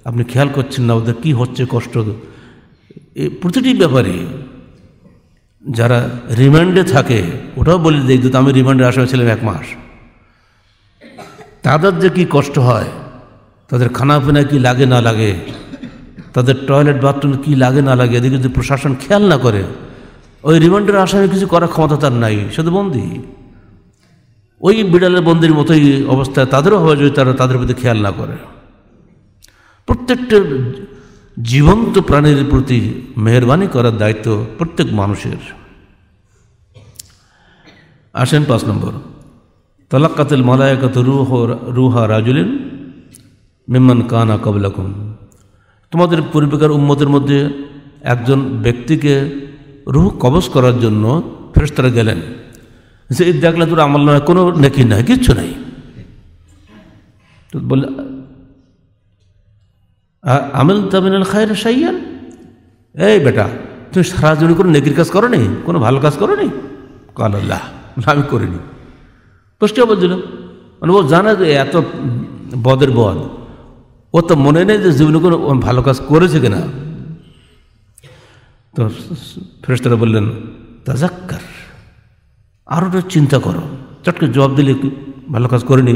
আপনি খেয়াল করছেন না ওদের কী হচ্ছে কষ্ট এই প্রতিটি ব্যাপারে যারা রিমান্ডে থাকে ওটাও বলি দেখ আমি রিমান্ডে আসা ছিলাম এক মাস তাদের যে কী কষ্ট হয় তাদের খানাপিনা কি লাগে না লাগে তাদের টয়লেট বাথরুম কি লাগে না লাগে এদিকে যদি প্রশাসন খেয়াল না করে ওই রিমান্ডের আসামি কিছু করার ক্ষমতা তার নাই শুধু বন্দি ওই বিড়ালের বন্দির মতোই অবস্থায় তাদেরও হবে যদি তারা তাদের প্রতি খেয়াল না করে প্রত্যেকটা জীবন্ত প্রাণীর প্রতি মেহরবানি করার দায়িত্ব প্রত্যেক মানুষের আসেন পাঁচ নম্বর তলাক্কাতিল মালায়াকাত রুহ রুহা রাজুলিন মিম্মান কানা কবলাকুম তোমাদের পরিবেকার উম্মতের মধ্যে একজন ব্যক্তিকে রুহ কবস করার জন্য ফেরস্তারা গেলেন যে ঈদ দেখলে তোর আমল নয় কোনো নেকি নাই কিচ্ছু নাই তো বললে আমেল তামিনাল খায়ের সাইয়ান এই বেটা তুমি সারা জীবনে কোনো নেকির কাজ করো নি কোনো ভালো কাজ করো নি কাল আল্লাহ আমি করিনি প্রশ্ন বলছিল মানে ও জানে যে এত বদের বদ ও তো মনে নেই যে জীবনে কোনো ভালো কাজ করেছে কিনা তো ফেরেস্তারা বললেন তাজাক্কার আরও চিন্তা করো চটকে জবাব দিলে ভালো কাজ করেনি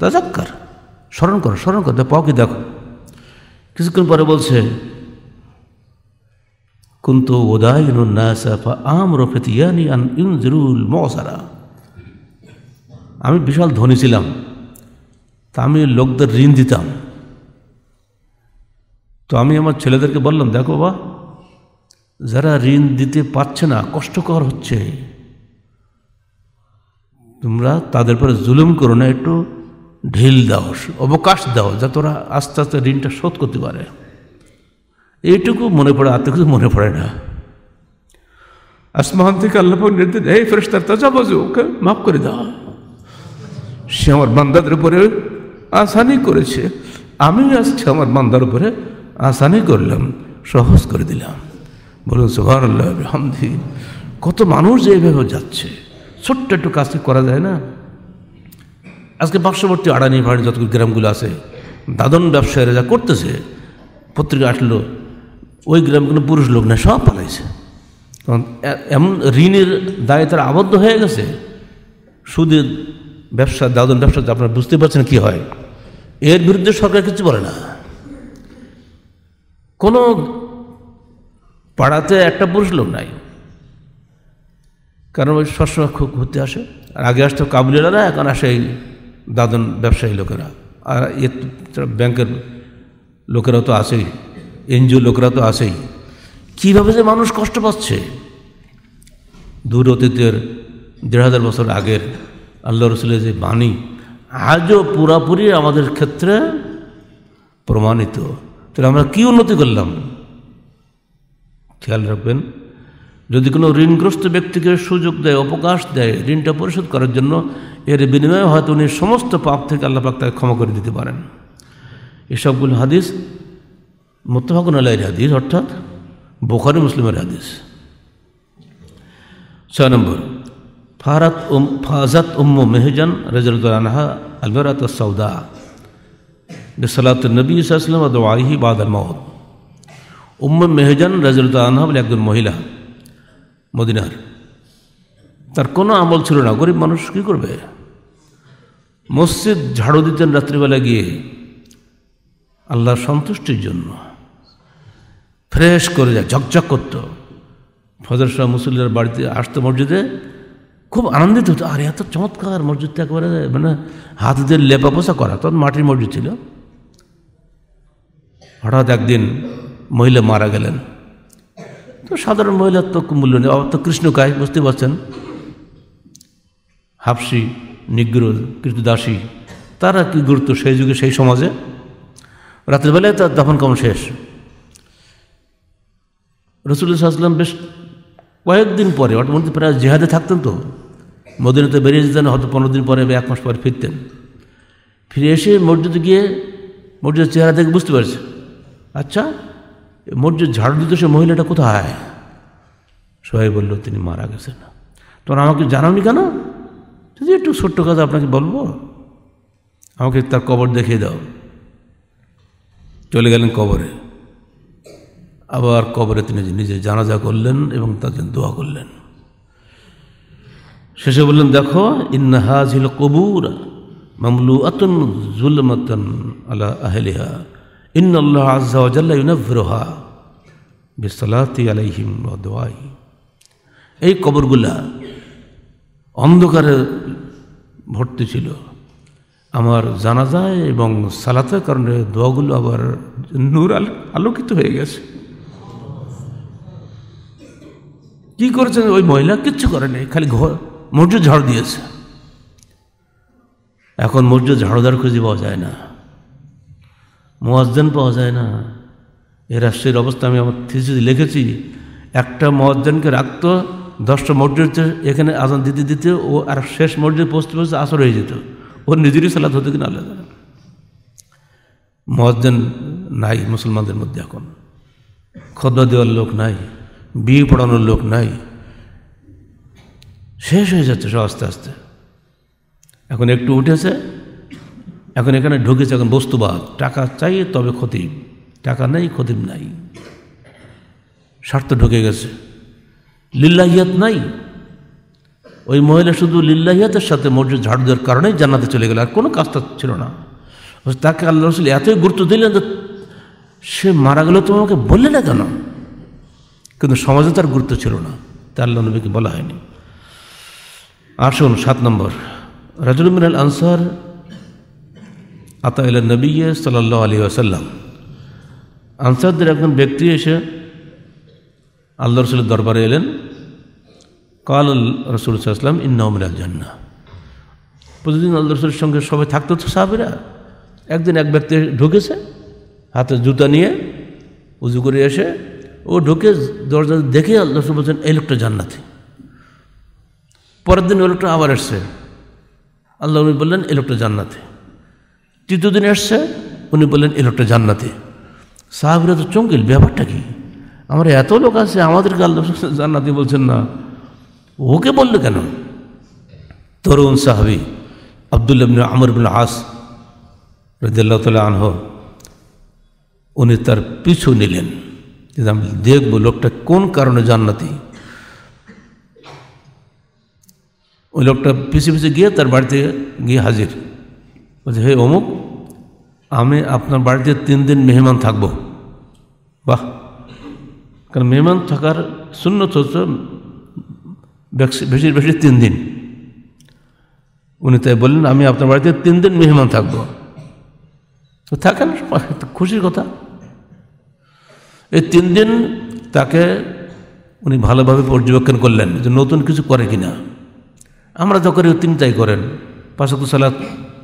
তাজাক্কার স্মরণ করো স্মরণ করো পাও কি দেখো কিছুক্ষণ পরে বলছে কিন্তু ওদাইনুল মসারা আমি বিশাল ধনী ছিলাম তা আমি লোকদের ঋণ দিতাম তো আমি আমার ছেলেদেরকে বললাম দেখো বা যারা ঋণ দিতে পারছে না কষ্টকর হচ্ছে তোমরা তাদের পরে জুলুম করো না একটু ঢিল দাও অবকাশ দাও যা তোরা আস্তে আস্তে ঋণটা শোধ করতে পারে এইটুকু মনে পড়ে আর কিছু মনে পড়ে না আসমান থেকে আল্লাহ নির্দেশ এই ফেরেস্তার তাজা বাজু ওকে মাফ করে দাও সে আমার বান্দাদের উপরে আসানি করেছে আমি আসছি আমার বান্দার উপরে আসানি করলাম সহজ করে দিলাম বলুন সুহান আল্লাহ কত মানুষ এইভাবে যাচ্ছে ছোট্ট একটু কাজ করা যায় না আজকে পার্শ্ববর্তী আড়ানি ভাড়ি যত গ্রামগুলো আছে দাদন ব্যবসায়ীরা যা করতেছে পত্রিকা আসলো ওই গ্রাম কোনো পুরুষ লোক না সব পালাইছে কারণ এমন ঋণের দায়ে তারা আবদ্ধ হয়ে গেছে সুদের ব্যবসা দাদন ব্যবসাতে আপনারা বুঝতে পারছেন কি হয় এর বিরুদ্ধে সরকার কিছু বলে না কোনো পাড়াতে একটা পুরুষ লোক নাই কারণ ওই সবসময় খুব ঘুরতে আসে আর আগে আসতো কাবুলিরা এখন আসে এই দাদন ব্যবসায়ী লোকেরা আর এ ব্যাংকের লোকেরা তো আসেই এনজিও লোকেরা তো আসেই কীভাবে যে মানুষ কষ্ট পাচ্ছে দূর অতীতের দেড় হাজার বছর আগের আল্লাহ রসুলের যে বাণী আজও পুরাপুরি আমাদের ক্ষেত্রে প্রমাণিত তাহলে আমরা কি উন্নতি করলাম খেয়াল রাখবেন যদি কোনো ঋণগ্রস্ত ব্যক্তিকে সুযোগ দেয় অবকাশ দেয় ঋণটা পরিশোধ করার জন্য এর বিনিময়ে হয়তো উনি সমস্ত পাপ থেকে আল্লাপাক তাকে ক্ষমা করে দিতে পারেন এসবগুলো হাদিস মোত্তফাকুন আল্লাহের হাদিস অর্থাৎ বোখারি মুসলিমের হাদিস ছয় নম্বর ফারাত ফাজাত উম্ম মেহজান রাজা আনহা আলবেরাত সৌদা সালাত নবী ইসলাম আদোয়াহি বাদাল মহদ উম্ম মেহজান রাজুলতানহা বলে একজন মহিলা মদিনার তার কোনো আমল ছিল না গরিব মানুষ কী করবে মসজিদ ঝাড়ু দিতেন রাত্রিবেলা গিয়ে আল্লাহর সন্তুষ্টির জন্য ফ্রেশ করে যায় ঝকঝক করত ফজর শাহ মুসল্লার বাড়িতে আসতো মসজিদে খুব আনন্দিত হতো আর এত চমৎকার মসজিদটা একবারে মানে হাত দিয়ে লেপা পোষা করা তখন মাটির মসজিদ ছিল হঠাৎ একদিন মহিলা মারা গেলেন তো সাধারণ মহিলার তো মূল্য নেই অব তো কৃষ্ণকায় বুঝতে পারছেন হাফসি নিগ্র কৃতদাসী তারা কি গুরুত্ব সেই যুগে সেই সমাজে রাত্রিবেলায় তার দাফন কেমন শেষ আসলাম বেশ কয়েকদিন পরে মধ্যে প্রায় জেহাদে থাকতেন তো মদিনাতে বেরিয়ে যেতেন হয়তো পনেরো দিন পরে এক মাস পরে ফিরতেন ফিরে এসে মসজিদে গিয়ে মসজিদের চেহারা দেখে বুঝতে পারছে আচ্ছা মসজিদ ঝাড়ু দিত সে মহিলাটা কোথায় সবাই বলল তিনি মারা গেছেন তোমরা আমাকে জানাওনি কেন যদি একটু ছোট্ট কথা আপনাকে বলবো আমাকে তার কবর দেখিয়ে দাও চলে গেলেন কবরে আবার কবরে তিনি নিজে জানাজা করলেন এবং তাকে দোয়া করলেন শেষে বললেন দেখো ইন্নাহা ছিল কবুর মামলু আতন জুলমাতন আলা আহলিহা দোয়াই এই কবরগুলা অন্ধকারে ভর্তি ছিল আমার জানা যায় এবং সালাতের কারণে দোয়াগুলো আবার নূর আলোকিত হয়ে গেছে কি করেছেন ওই মহিলা কিচ্ছু করেনি খালি ঘর মর্য ঝাড় দিয়েছে এখন মর্য ঝাড়ুদার খুঁজে পাওয়া যায় না মোয়াজ্জেন পাওয়া যায় না এ রাষ্ট্রের অবস্থা আমি আমার থিসিস লিখেছি একটা মোয়াজ্জেনকে রাখত দশটা মসজিদে এখানে আজান দিতে দিতে ও আর শেষ মসজিদে পৌঁছতে পৌঁছতে আসর হয়ে যেত ওর নিজেরই সালাদ হতো কিনা আলাদা মোয়াজ্জেন নাই মুসলমানদের মধ্যে এখন খদ্দ দেওয়ার লোক নাই বিয়ে পড়ানোর লোক নাই শেষ হয়ে যাচ্ছে সব আস্তে আস্তে এখন একটু উঠেছে এখন এখানে ঢুকেছে এখন বস্তুবাদ টাকা চাই তবে ক্ষতি টাকা নেই ক্ষতি নাই স্বার্থ ঢুকে গেছে লিল্লাহিয়াত নাই ওই মহিলা শুধু লিল্লাহিয়াতের সাথে মর্য ঝাড়ু দেওয়ার কারণেই জানাতে চলে গেল আর কোনো কাজটা ছিল না তাকে আল্লাহ রসুল এতই গুরুত্ব দিলেন যে সে মারা গেল তো আমাকে বললে না কেন কিন্তু সমাজে তার গুরুত্ব ছিল না তা আল্লাহ নবীকে বলা হয়নি আসুন সাত নম্বর রাজুল মিনাল আনসার আতা এলেন নবী সাল আলী আসাল্লাম আনসারদের একজন ব্যক্তি এসে আল্লাহ রসুলের দরবারে এলেন কাল রসুল সাল্লাম ইন্নাউমিন আল জান্না প্রতিদিন আল্লাহ রসুলের সঙ্গে সবাই থাকতো তো সাহাবিরা একদিন এক ব্যক্তি ঢুকেছে হাতে জুতা নিয়ে উজু করে এসে ও ঢুকে দরজা দেখে আল্লাহ রসুল বলছেন এই লোকটা জান্নাতি পরের দিন ওই লোকটা আবার এসছে আল্লাহ বললেন এই লোকটা জান্নাতি তৃতীয় দিন এসছে উনি বললেন এ লোকটা জান্নাতে সাহাবিরা তো চমকিল ব্যাপারটা কি আমার এত লোক আছে আমাদের আল্লাহ জান্নাতি বলছেন না ওকে বললো কেন তরুণ সাহাবি আবদুল্লাবিন আমর বিন আস রাজ্লা তাল আনহ উনি তার পিছু নিলেন আমি দেখবো লোকটা কোন কারণে জান্নাতি ওই লোকটা পিছিয়ে পিছিয়ে গিয়ে তার বাড়িতে গিয়ে হাজির বলছে হে অমুক আমি আপনার বাড়িতে তিন দিন মেহমান থাকব বাহ কারণ মেহমান থাকার শূন্য হচ্ছে বেশির বেশি তিন দিন উনি তাই বললেন আমি আপনার বাড়িতে তিন দিন মেহমান থাকব তো থাকেন খুশির কথা এই তিন দিন তাকে উনি ভালোভাবে পর্যবেক্ষণ করলেন যে নতুন কিছু করে কিনা আমরা যখন তিনি তাই করেন পাশাপাশি সালাদ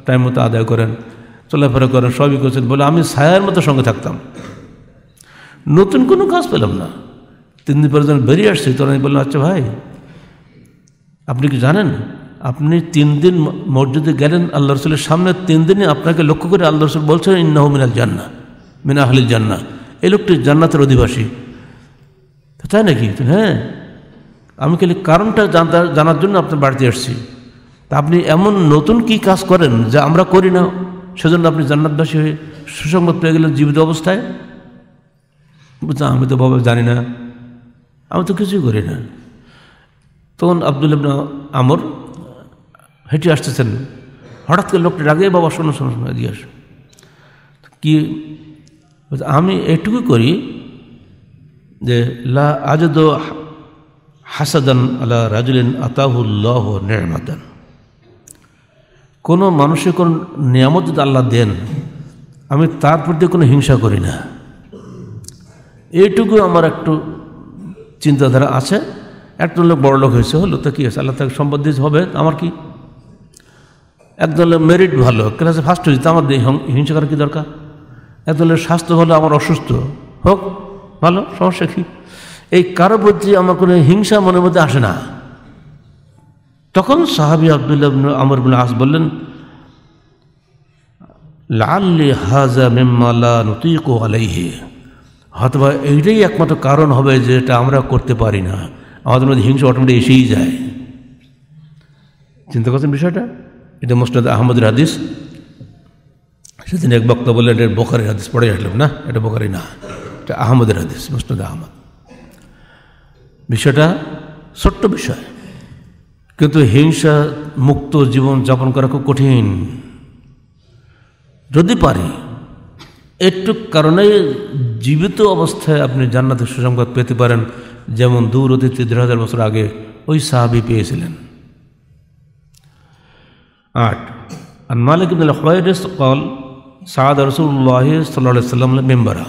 টাইম মতো আদায় করেন চলাফেরা করেন সবই করছেন বলে আমি ছায়ার মতো সঙ্গে থাকতাম নতুন কোনো কাজ পেলাম না তিন দিন পরে যখন বেরিয়ে আসছি তখন আমি বললাম আচ্ছা ভাই আপনি কি জানেন আপনি তিন দিন মসজিদে গেলেন আল্লাহ রসুলের সামনে তিন দিনই আপনাকে লক্ষ্য করে আল্লাহ রসুল বলছেন ইন্নাহ মিনাল জান্না মিনা আহলিল জান্না এই লোকটি জান্নাতের অধিবাসী তাই নাকি হ্যাঁ আমি খালি কারণটা জানার জন্য আপনার বাড়িতে আসছি তা আপনি এমন নতুন কি কাজ করেন যা আমরা করি না সেজন্য আপনি জান্নাতবাসী হয়ে সুসংবাদ পেয়ে গেলেন জীবিত অবস্থায় বুঝলাম আমি তো বাবা জানি না আমি তো কিছুই করি না তখন আব্দুল ইবনা আমর হেঁটে আসতেছেন হঠাৎ করে লোকটি রাগে বাবা শোনো শোনো শোনো এগিয়ে আস কি আমি এটুকুই করি যে লা আজদ হাসাদান আলা রাজুলিন আতাহুল্লাহ নেমাদান কোনো মানুষের কোনো নিয়ামত যদি আল্লাহ দেন আমি তার প্রতি কোনো হিংসা করি না এইটুকু আমার একটু চিন্তাধারা আছে একটা লোক বড় লোক হয়েছে হলো তো কী হয়েছে আল্লাহ তাকে সম্পদ দিয়েছে হবে আমার কি একদল মেরিট ভালো ক্লাসে ফার্স্ট হয়েছে আমার হিংসা করার কী দরকার একদলের স্বাস্থ্য ভালো আমার অসুস্থ হোক ভালো সমস্যা কী এই কারো প্রতি আমার কোনো হিংসা মনের মধ্যে আসে না তখন সাহাবি আবদুল্লাহ আমর বিন আস বললেন লাল্লি হাজা মেম্মালা নতিকো আলাইহে হয়তোবা এইটাই একমাত্র কারণ হবে যেটা আমরা করতে পারি না আমাদের মধ্যে হিংসা অটোমেটিক এসেই যায় চিন্তা করছেন বিষয়টা এটা মোস্তাদ আহমদের হাদিস সেদিন এক বক্তা বললেন এটা বোকারি হাদিস পড়ে আসলাম না এটা বোকারি না এটা আহমদের হাদিস মোস্তাদ আহমদ বিষয়টা ছোট্ট বিষয় কিন্তু হিংসা মুক্ত জীবন যাপন করা খুব কঠিন যদি পারি একটু কারণে জীবিত অবস্থায় আপনি জান্নাতে সুসংবাদ পেতে পারেন যেমন দূর অতীত দেড় হাজার বছর আগে ওই সাহাবি পেয়েছিলেন আট আর মালিক কল সাদ রসুল্লাহ সাল্লা সাল্লাম মেম্বারা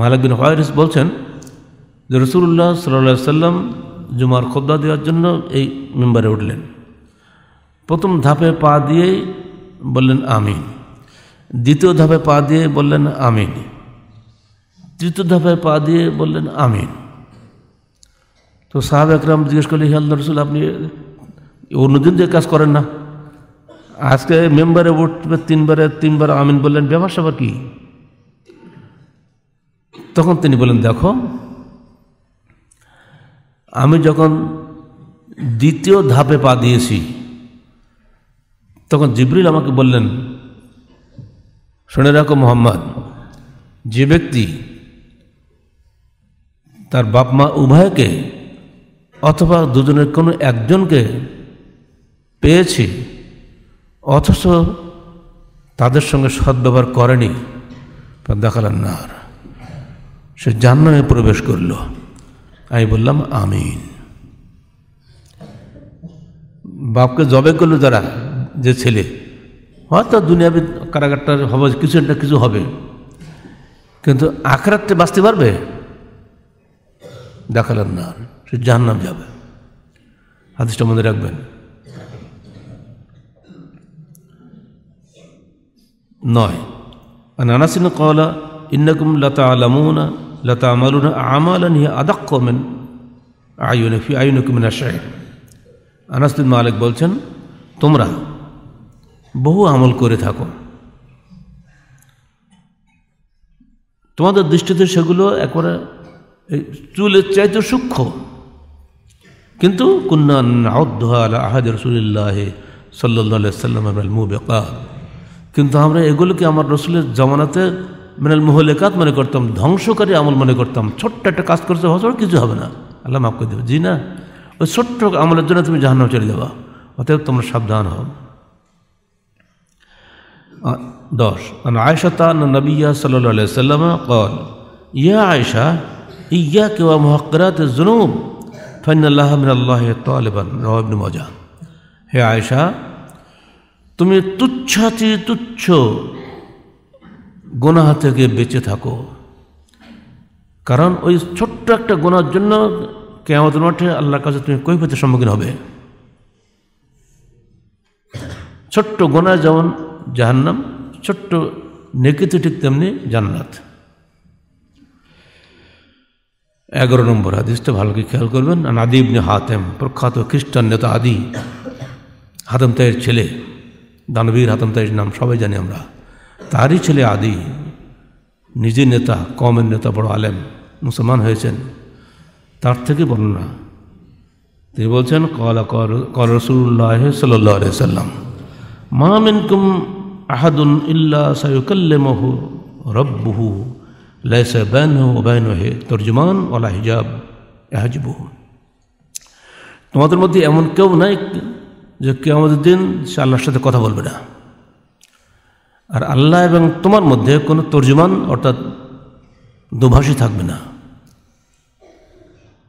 মালিক বিন খয়েরেস বলছেন যে রসুল্লাহ সাল্লাহ সাল্লাম জুমার খোদ্া দেওয়ার জন্য এই মেম্বারে উঠলেন প্রথম ধাপে পা দিয়েই বললেন আমিন দ্বিতীয় ধাপে পা দিয়ে বললেন আমিন তৃতীয় ধাপে পা দিয়ে বললেন আমিন তো সাহাব একরাম জিজ্ঞেস করলে হিয়াল রসুল আপনি অন্যদিন যে কাজ করেন না আজকে মেম্বারে উঠবে তিনবারে তিনবার আমিন বললেন ব্যাপার সবার কি তখন তিনি বলেন দেখো আমি যখন দ্বিতীয় ধাপে পা দিয়েছি তখন জিবরিল আমাকে বললেন শুনে রাখো মোহাম্মদ যে ব্যক্তি তার বাপ মা উভয়কে অথবা দুজনের কোনো একজনকে পেয়েছে অথচ তাদের সঙ্গে সদ্ব্যবহার করেনি দেখালেন না সে জাহ্নামে প্রবেশ করলো আমি বললাম আমিন বাপকে জবে করলো যারা যে ছেলে হয়তো দুনিয়াবি কারাগারটা হবে কিছু একটা কিছু হবে কিন্তু আখরাতে বাঁচতে পারবে দেখালেন না সে জাহান্নাম যাবে হাদিসটা মনে রাখবেন নয় আর নানাসিন কলা ইন্নাকুম লতা আলামুনা লতা মালিক বলছেন তোমরা বহু আমল করে থাকো তোমাদের দৃষ্টিতে সেগুলো একবারে চুলের চাইতে সূক্ষ্ম কিন্তু কুন্নান আহাদ সাল্লাহ সাল্লাম কিন্তু আমরা এগুলোকে আমার রসুলের জমানাতে মিনাল মোহলেকাত মনে করতাম ধ্বংসকারী আমল মনে করতাম ছোট্ট একটা কাজ করছে হসর কিছু হবে না আল্লাহ মাফ করে দেবে জি না ওই ছোট্ট আমলের জন্য তুমি জাহান্ন চলে যাবা অতএব তোমরা সাবধান হও দশ মানে তান নবিয়া সাল্লাহ সাল্লাম কল ইয়া আয়সা ইয়া কেওয়া মহকরাত জুনুব ফাইনাল্লাহ আল্লাহ মিন আল্লাহ তালেবান রহবিন মজা হে আয়সা তুমি তুচ্ছাতি তুচ্ছ গোনাহা থেকে বেঁচে থাকো কারণ ওই ছোট্ট একটা গোনার জন্য কেমত মাঠে আল্লাহর কাছে তুমি কৈফতের সম্মুখীন হবে ছোট্ট গোনা যেমন জাহান্নাম ছোট্ট নেকিতে ঠিক তেমনি জান্নাত এগারো নম্বর হাদিসটা ভালো করে খেয়াল করবেন আদি ইবনে হাতেম প্রখ্যাত খ্রিস্টান নেতা আদি হাতম তাইয়ের ছেলে দানবীর হাতম তাইয়ের নাম সবাই জানি আমরা তারই ছেলে আদি নিজে নেতা কমের নেতা বড় আলেম মুসলমান হয়েছেন তার থেকে বর্ণনা তিনি বলছেন কলা কর রসুল্লাহ সাল্লাম সাল্লাম মামিনকুম আহাদুন ইল্লা সাইকাল্লেমহু রব্বুহু লাইসা বেন ব্যানহে তর্জমান ওলা হিজাব এহাজিবহু তোমাদের মধ্যে এমন কেউ নাই যে কেউ আমাদের দিন সে আল্লাহর সাথে কথা বলবে না আর আল্লাহ এবং তোমার মধ্যে কোনো তর্জমান অর্থাৎ দুভাষী থাকবে না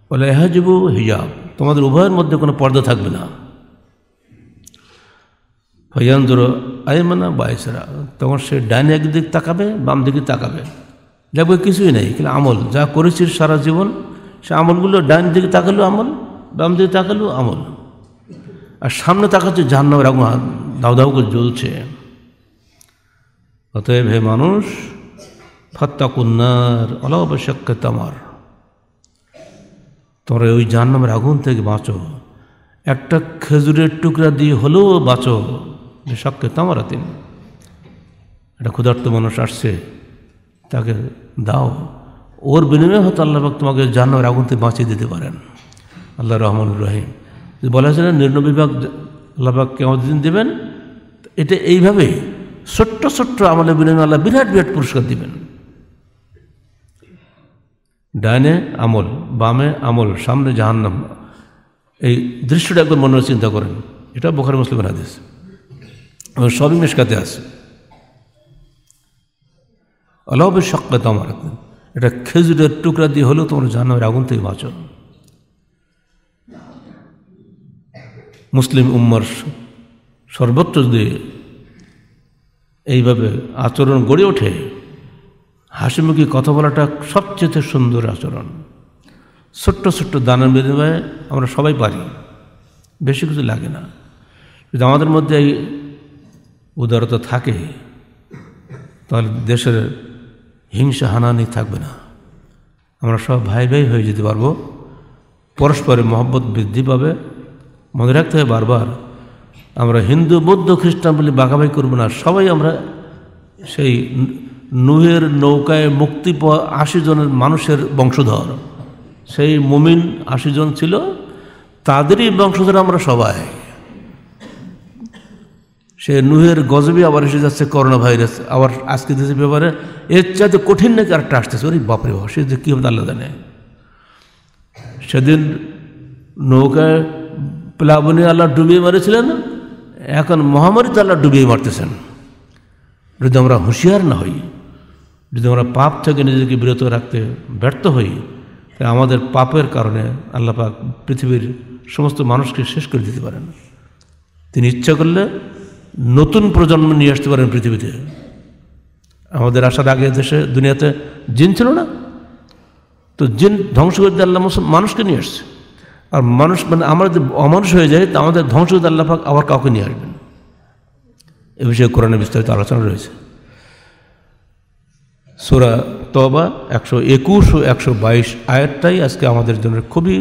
বলে এহাজিবু হিজাব তোমাদের উভয়ের মধ্যে কোনো পর্দা থাকবে না ফয়ান্দুর আয়মানা বায়সরা তোমার সে ডাইনে একদিক তাকাবে বাম দিকে তাকাবে দেখবে কিছুই নেই কিন্তু আমল যা করেছিস সারা জীবন সে আমলগুলো ডাইন দিকে তাকালো আমল বাম দিকে তাকালো আমল আর সামনে তাকাচ্ছে জাহান্নামের আগুন দাউ দাও করে জ্বলছে অতএব হে মানুষ ফাত্তাকুন্নার অলাবশ্যক তামার তোমরা ওই জাহান্নামের আগুন থেকে বাঁচো একটা খেজুরের টুকরা দিয়ে হলেও বাঁচো বিষাক্কে তামারা তিনি একটা ক্ষুধার্ত মানুষ আসছে তাকে দাও ওর বিনিময়ে হয়তো আল্লাহবাক তোমাকে জাহ্নামের আগুন থেকে বাঁচিয়ে দিতে পারেন আল্লাহ রহমান রহিম বলা হয়েছে না নির্ণবিভাগ আল্লাহবাক কেমন দিন দেবেন এটা এইভাবেই ছোট্ট ছোট্ট আমলে বিনিময় আল্লাহ বিরাট বিরাট পুরস্কার দিবেন ডাইনে আমল বামে আমল সামনে জাহান্নাম এই দৃশ্যটা একদম মনে চিন্তা করেন এটা বোখার মুসলিম হাদিস সবই মেশকাতে আছে আল্লাহ শক্কা তোমার এটা খেজুরের টুকরা দিয়ে হলেও তোমার জাহান্নামের আগুন থেকে বাঁচো মুসলিম উম্মর সর্বত্র যদি এইভাবে আচরণ গড়ে ওঠে হাসিমুখী কথা বলাটা সবচেয়ে সুন্দর আচরণ ছোট্ট ছোট্ট দানের বিনিময়ে আমরা সবাই পারি বেশি কিছু লাগে না যদি আমাদের মধ্যে এই উদারতা থাকে তাহলে দেশের হিংসা হানাহানি থাকবে না আমরা সব ভাই ভাই হয়ে যেতে পারবো পরস্পরে মহব্বত বৃদ্ধি পাবে মনে রাখতে হবে বারবার আমরা হিন্দু বৌদ্ধ খ্রিস্টান বলে বাঘাবাই করবো না সবাই আমরা সেই নুহের নৌকায় মুক্তি পাওয়া আশি জনের মানুষের বংশধর সেই মুমিন আশি জন ছিল তাদেরই বংশধর আমরা সবাই সে নুহের গজবে আবার এসে যাচ্ছে করোনা ভাইরাস আবার আজকে দেশে ব্যাপারে এর চাইতে কঠিন নাকি আরেকটা আসতেছে ওরে বাপরে বাপ সে যে কী হবে আল্লাহ জানে সেদিন নৌকায় প্লাবনী আল্লাহ ডুবিয়ে মারেছিলেন না এখন মহামারীতে আল্লাহ ডুবিয়ে মারতেছেন যদি আমরা হুঁশিয়ার না হই যদি আমরা পাপ থেকে নিজেকে বিরত রাখতে ব্যর্থ হই আমাদের পাপের কারণে আল্লাহ পাক পৃথিবীর সমস্ত মানুষকে শেষ করে দিতে পারেন তিনি ইচ্ছা করলে নতুন প্রজন্ম নিয়ে আসতে পারেন পৃথিবীতে আমাদের আসার আগে দেশে দুনিয়াতে জিন ছিল না তো জিন ধ্বংস করে দিয়ে আল্লাহ মানুষকে নিয়ে আসছে আর মানুষ মানে আমরা যদি অমানুষ হয়ে যায় তা আমাদের ধ্বংস আল্লাহাক আবার কাউকে নিয়ে আসবেন এ বিষয়ে কোরআনে বিস্তারিত আলোচনা রয়েছে সুরা তবা একশো একুশ ও একশো বাইশ আয়াতটাই আজকে আমাদের জন্য খুবই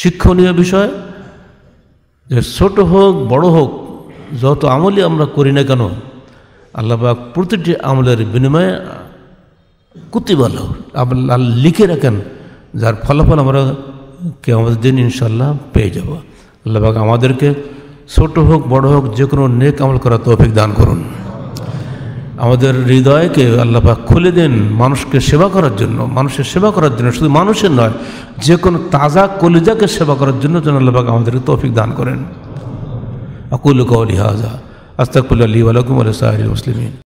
শিক্ষণীয় বিষয় যে ছোট হোক বড় হোক যত আমলই আমরা করি না কেন আল্লাহবাক প্রতিটি আমলের বিনিময়ে কুতিবাল আল্লাহ লিখে রাখেন যার ফলাফল আমরা কেমন দিন ইনশাল্লাহ পেয়ে যাব আল্লাহবাক আমাদেরকে ছোট হোক বড় হোক যে কোনো নেক আমল করা তৌফিক দান করুন আমাদের হৃদয়কে আল্লাপাক খুলে দিন মানুষকে সেবা করার জন্য মানুষের সেবা করার জন্য শুধু মানুষের নয় যে কোনো তাজা কলিজাকে সেবা করার জন্য যেন আল্লাপাক আমাদেরকে তৌফিক দান করেন আকুল কৌলি হাজা আস্তাকুল্লা আলী আলকুম আলসাহ মুসলিমিন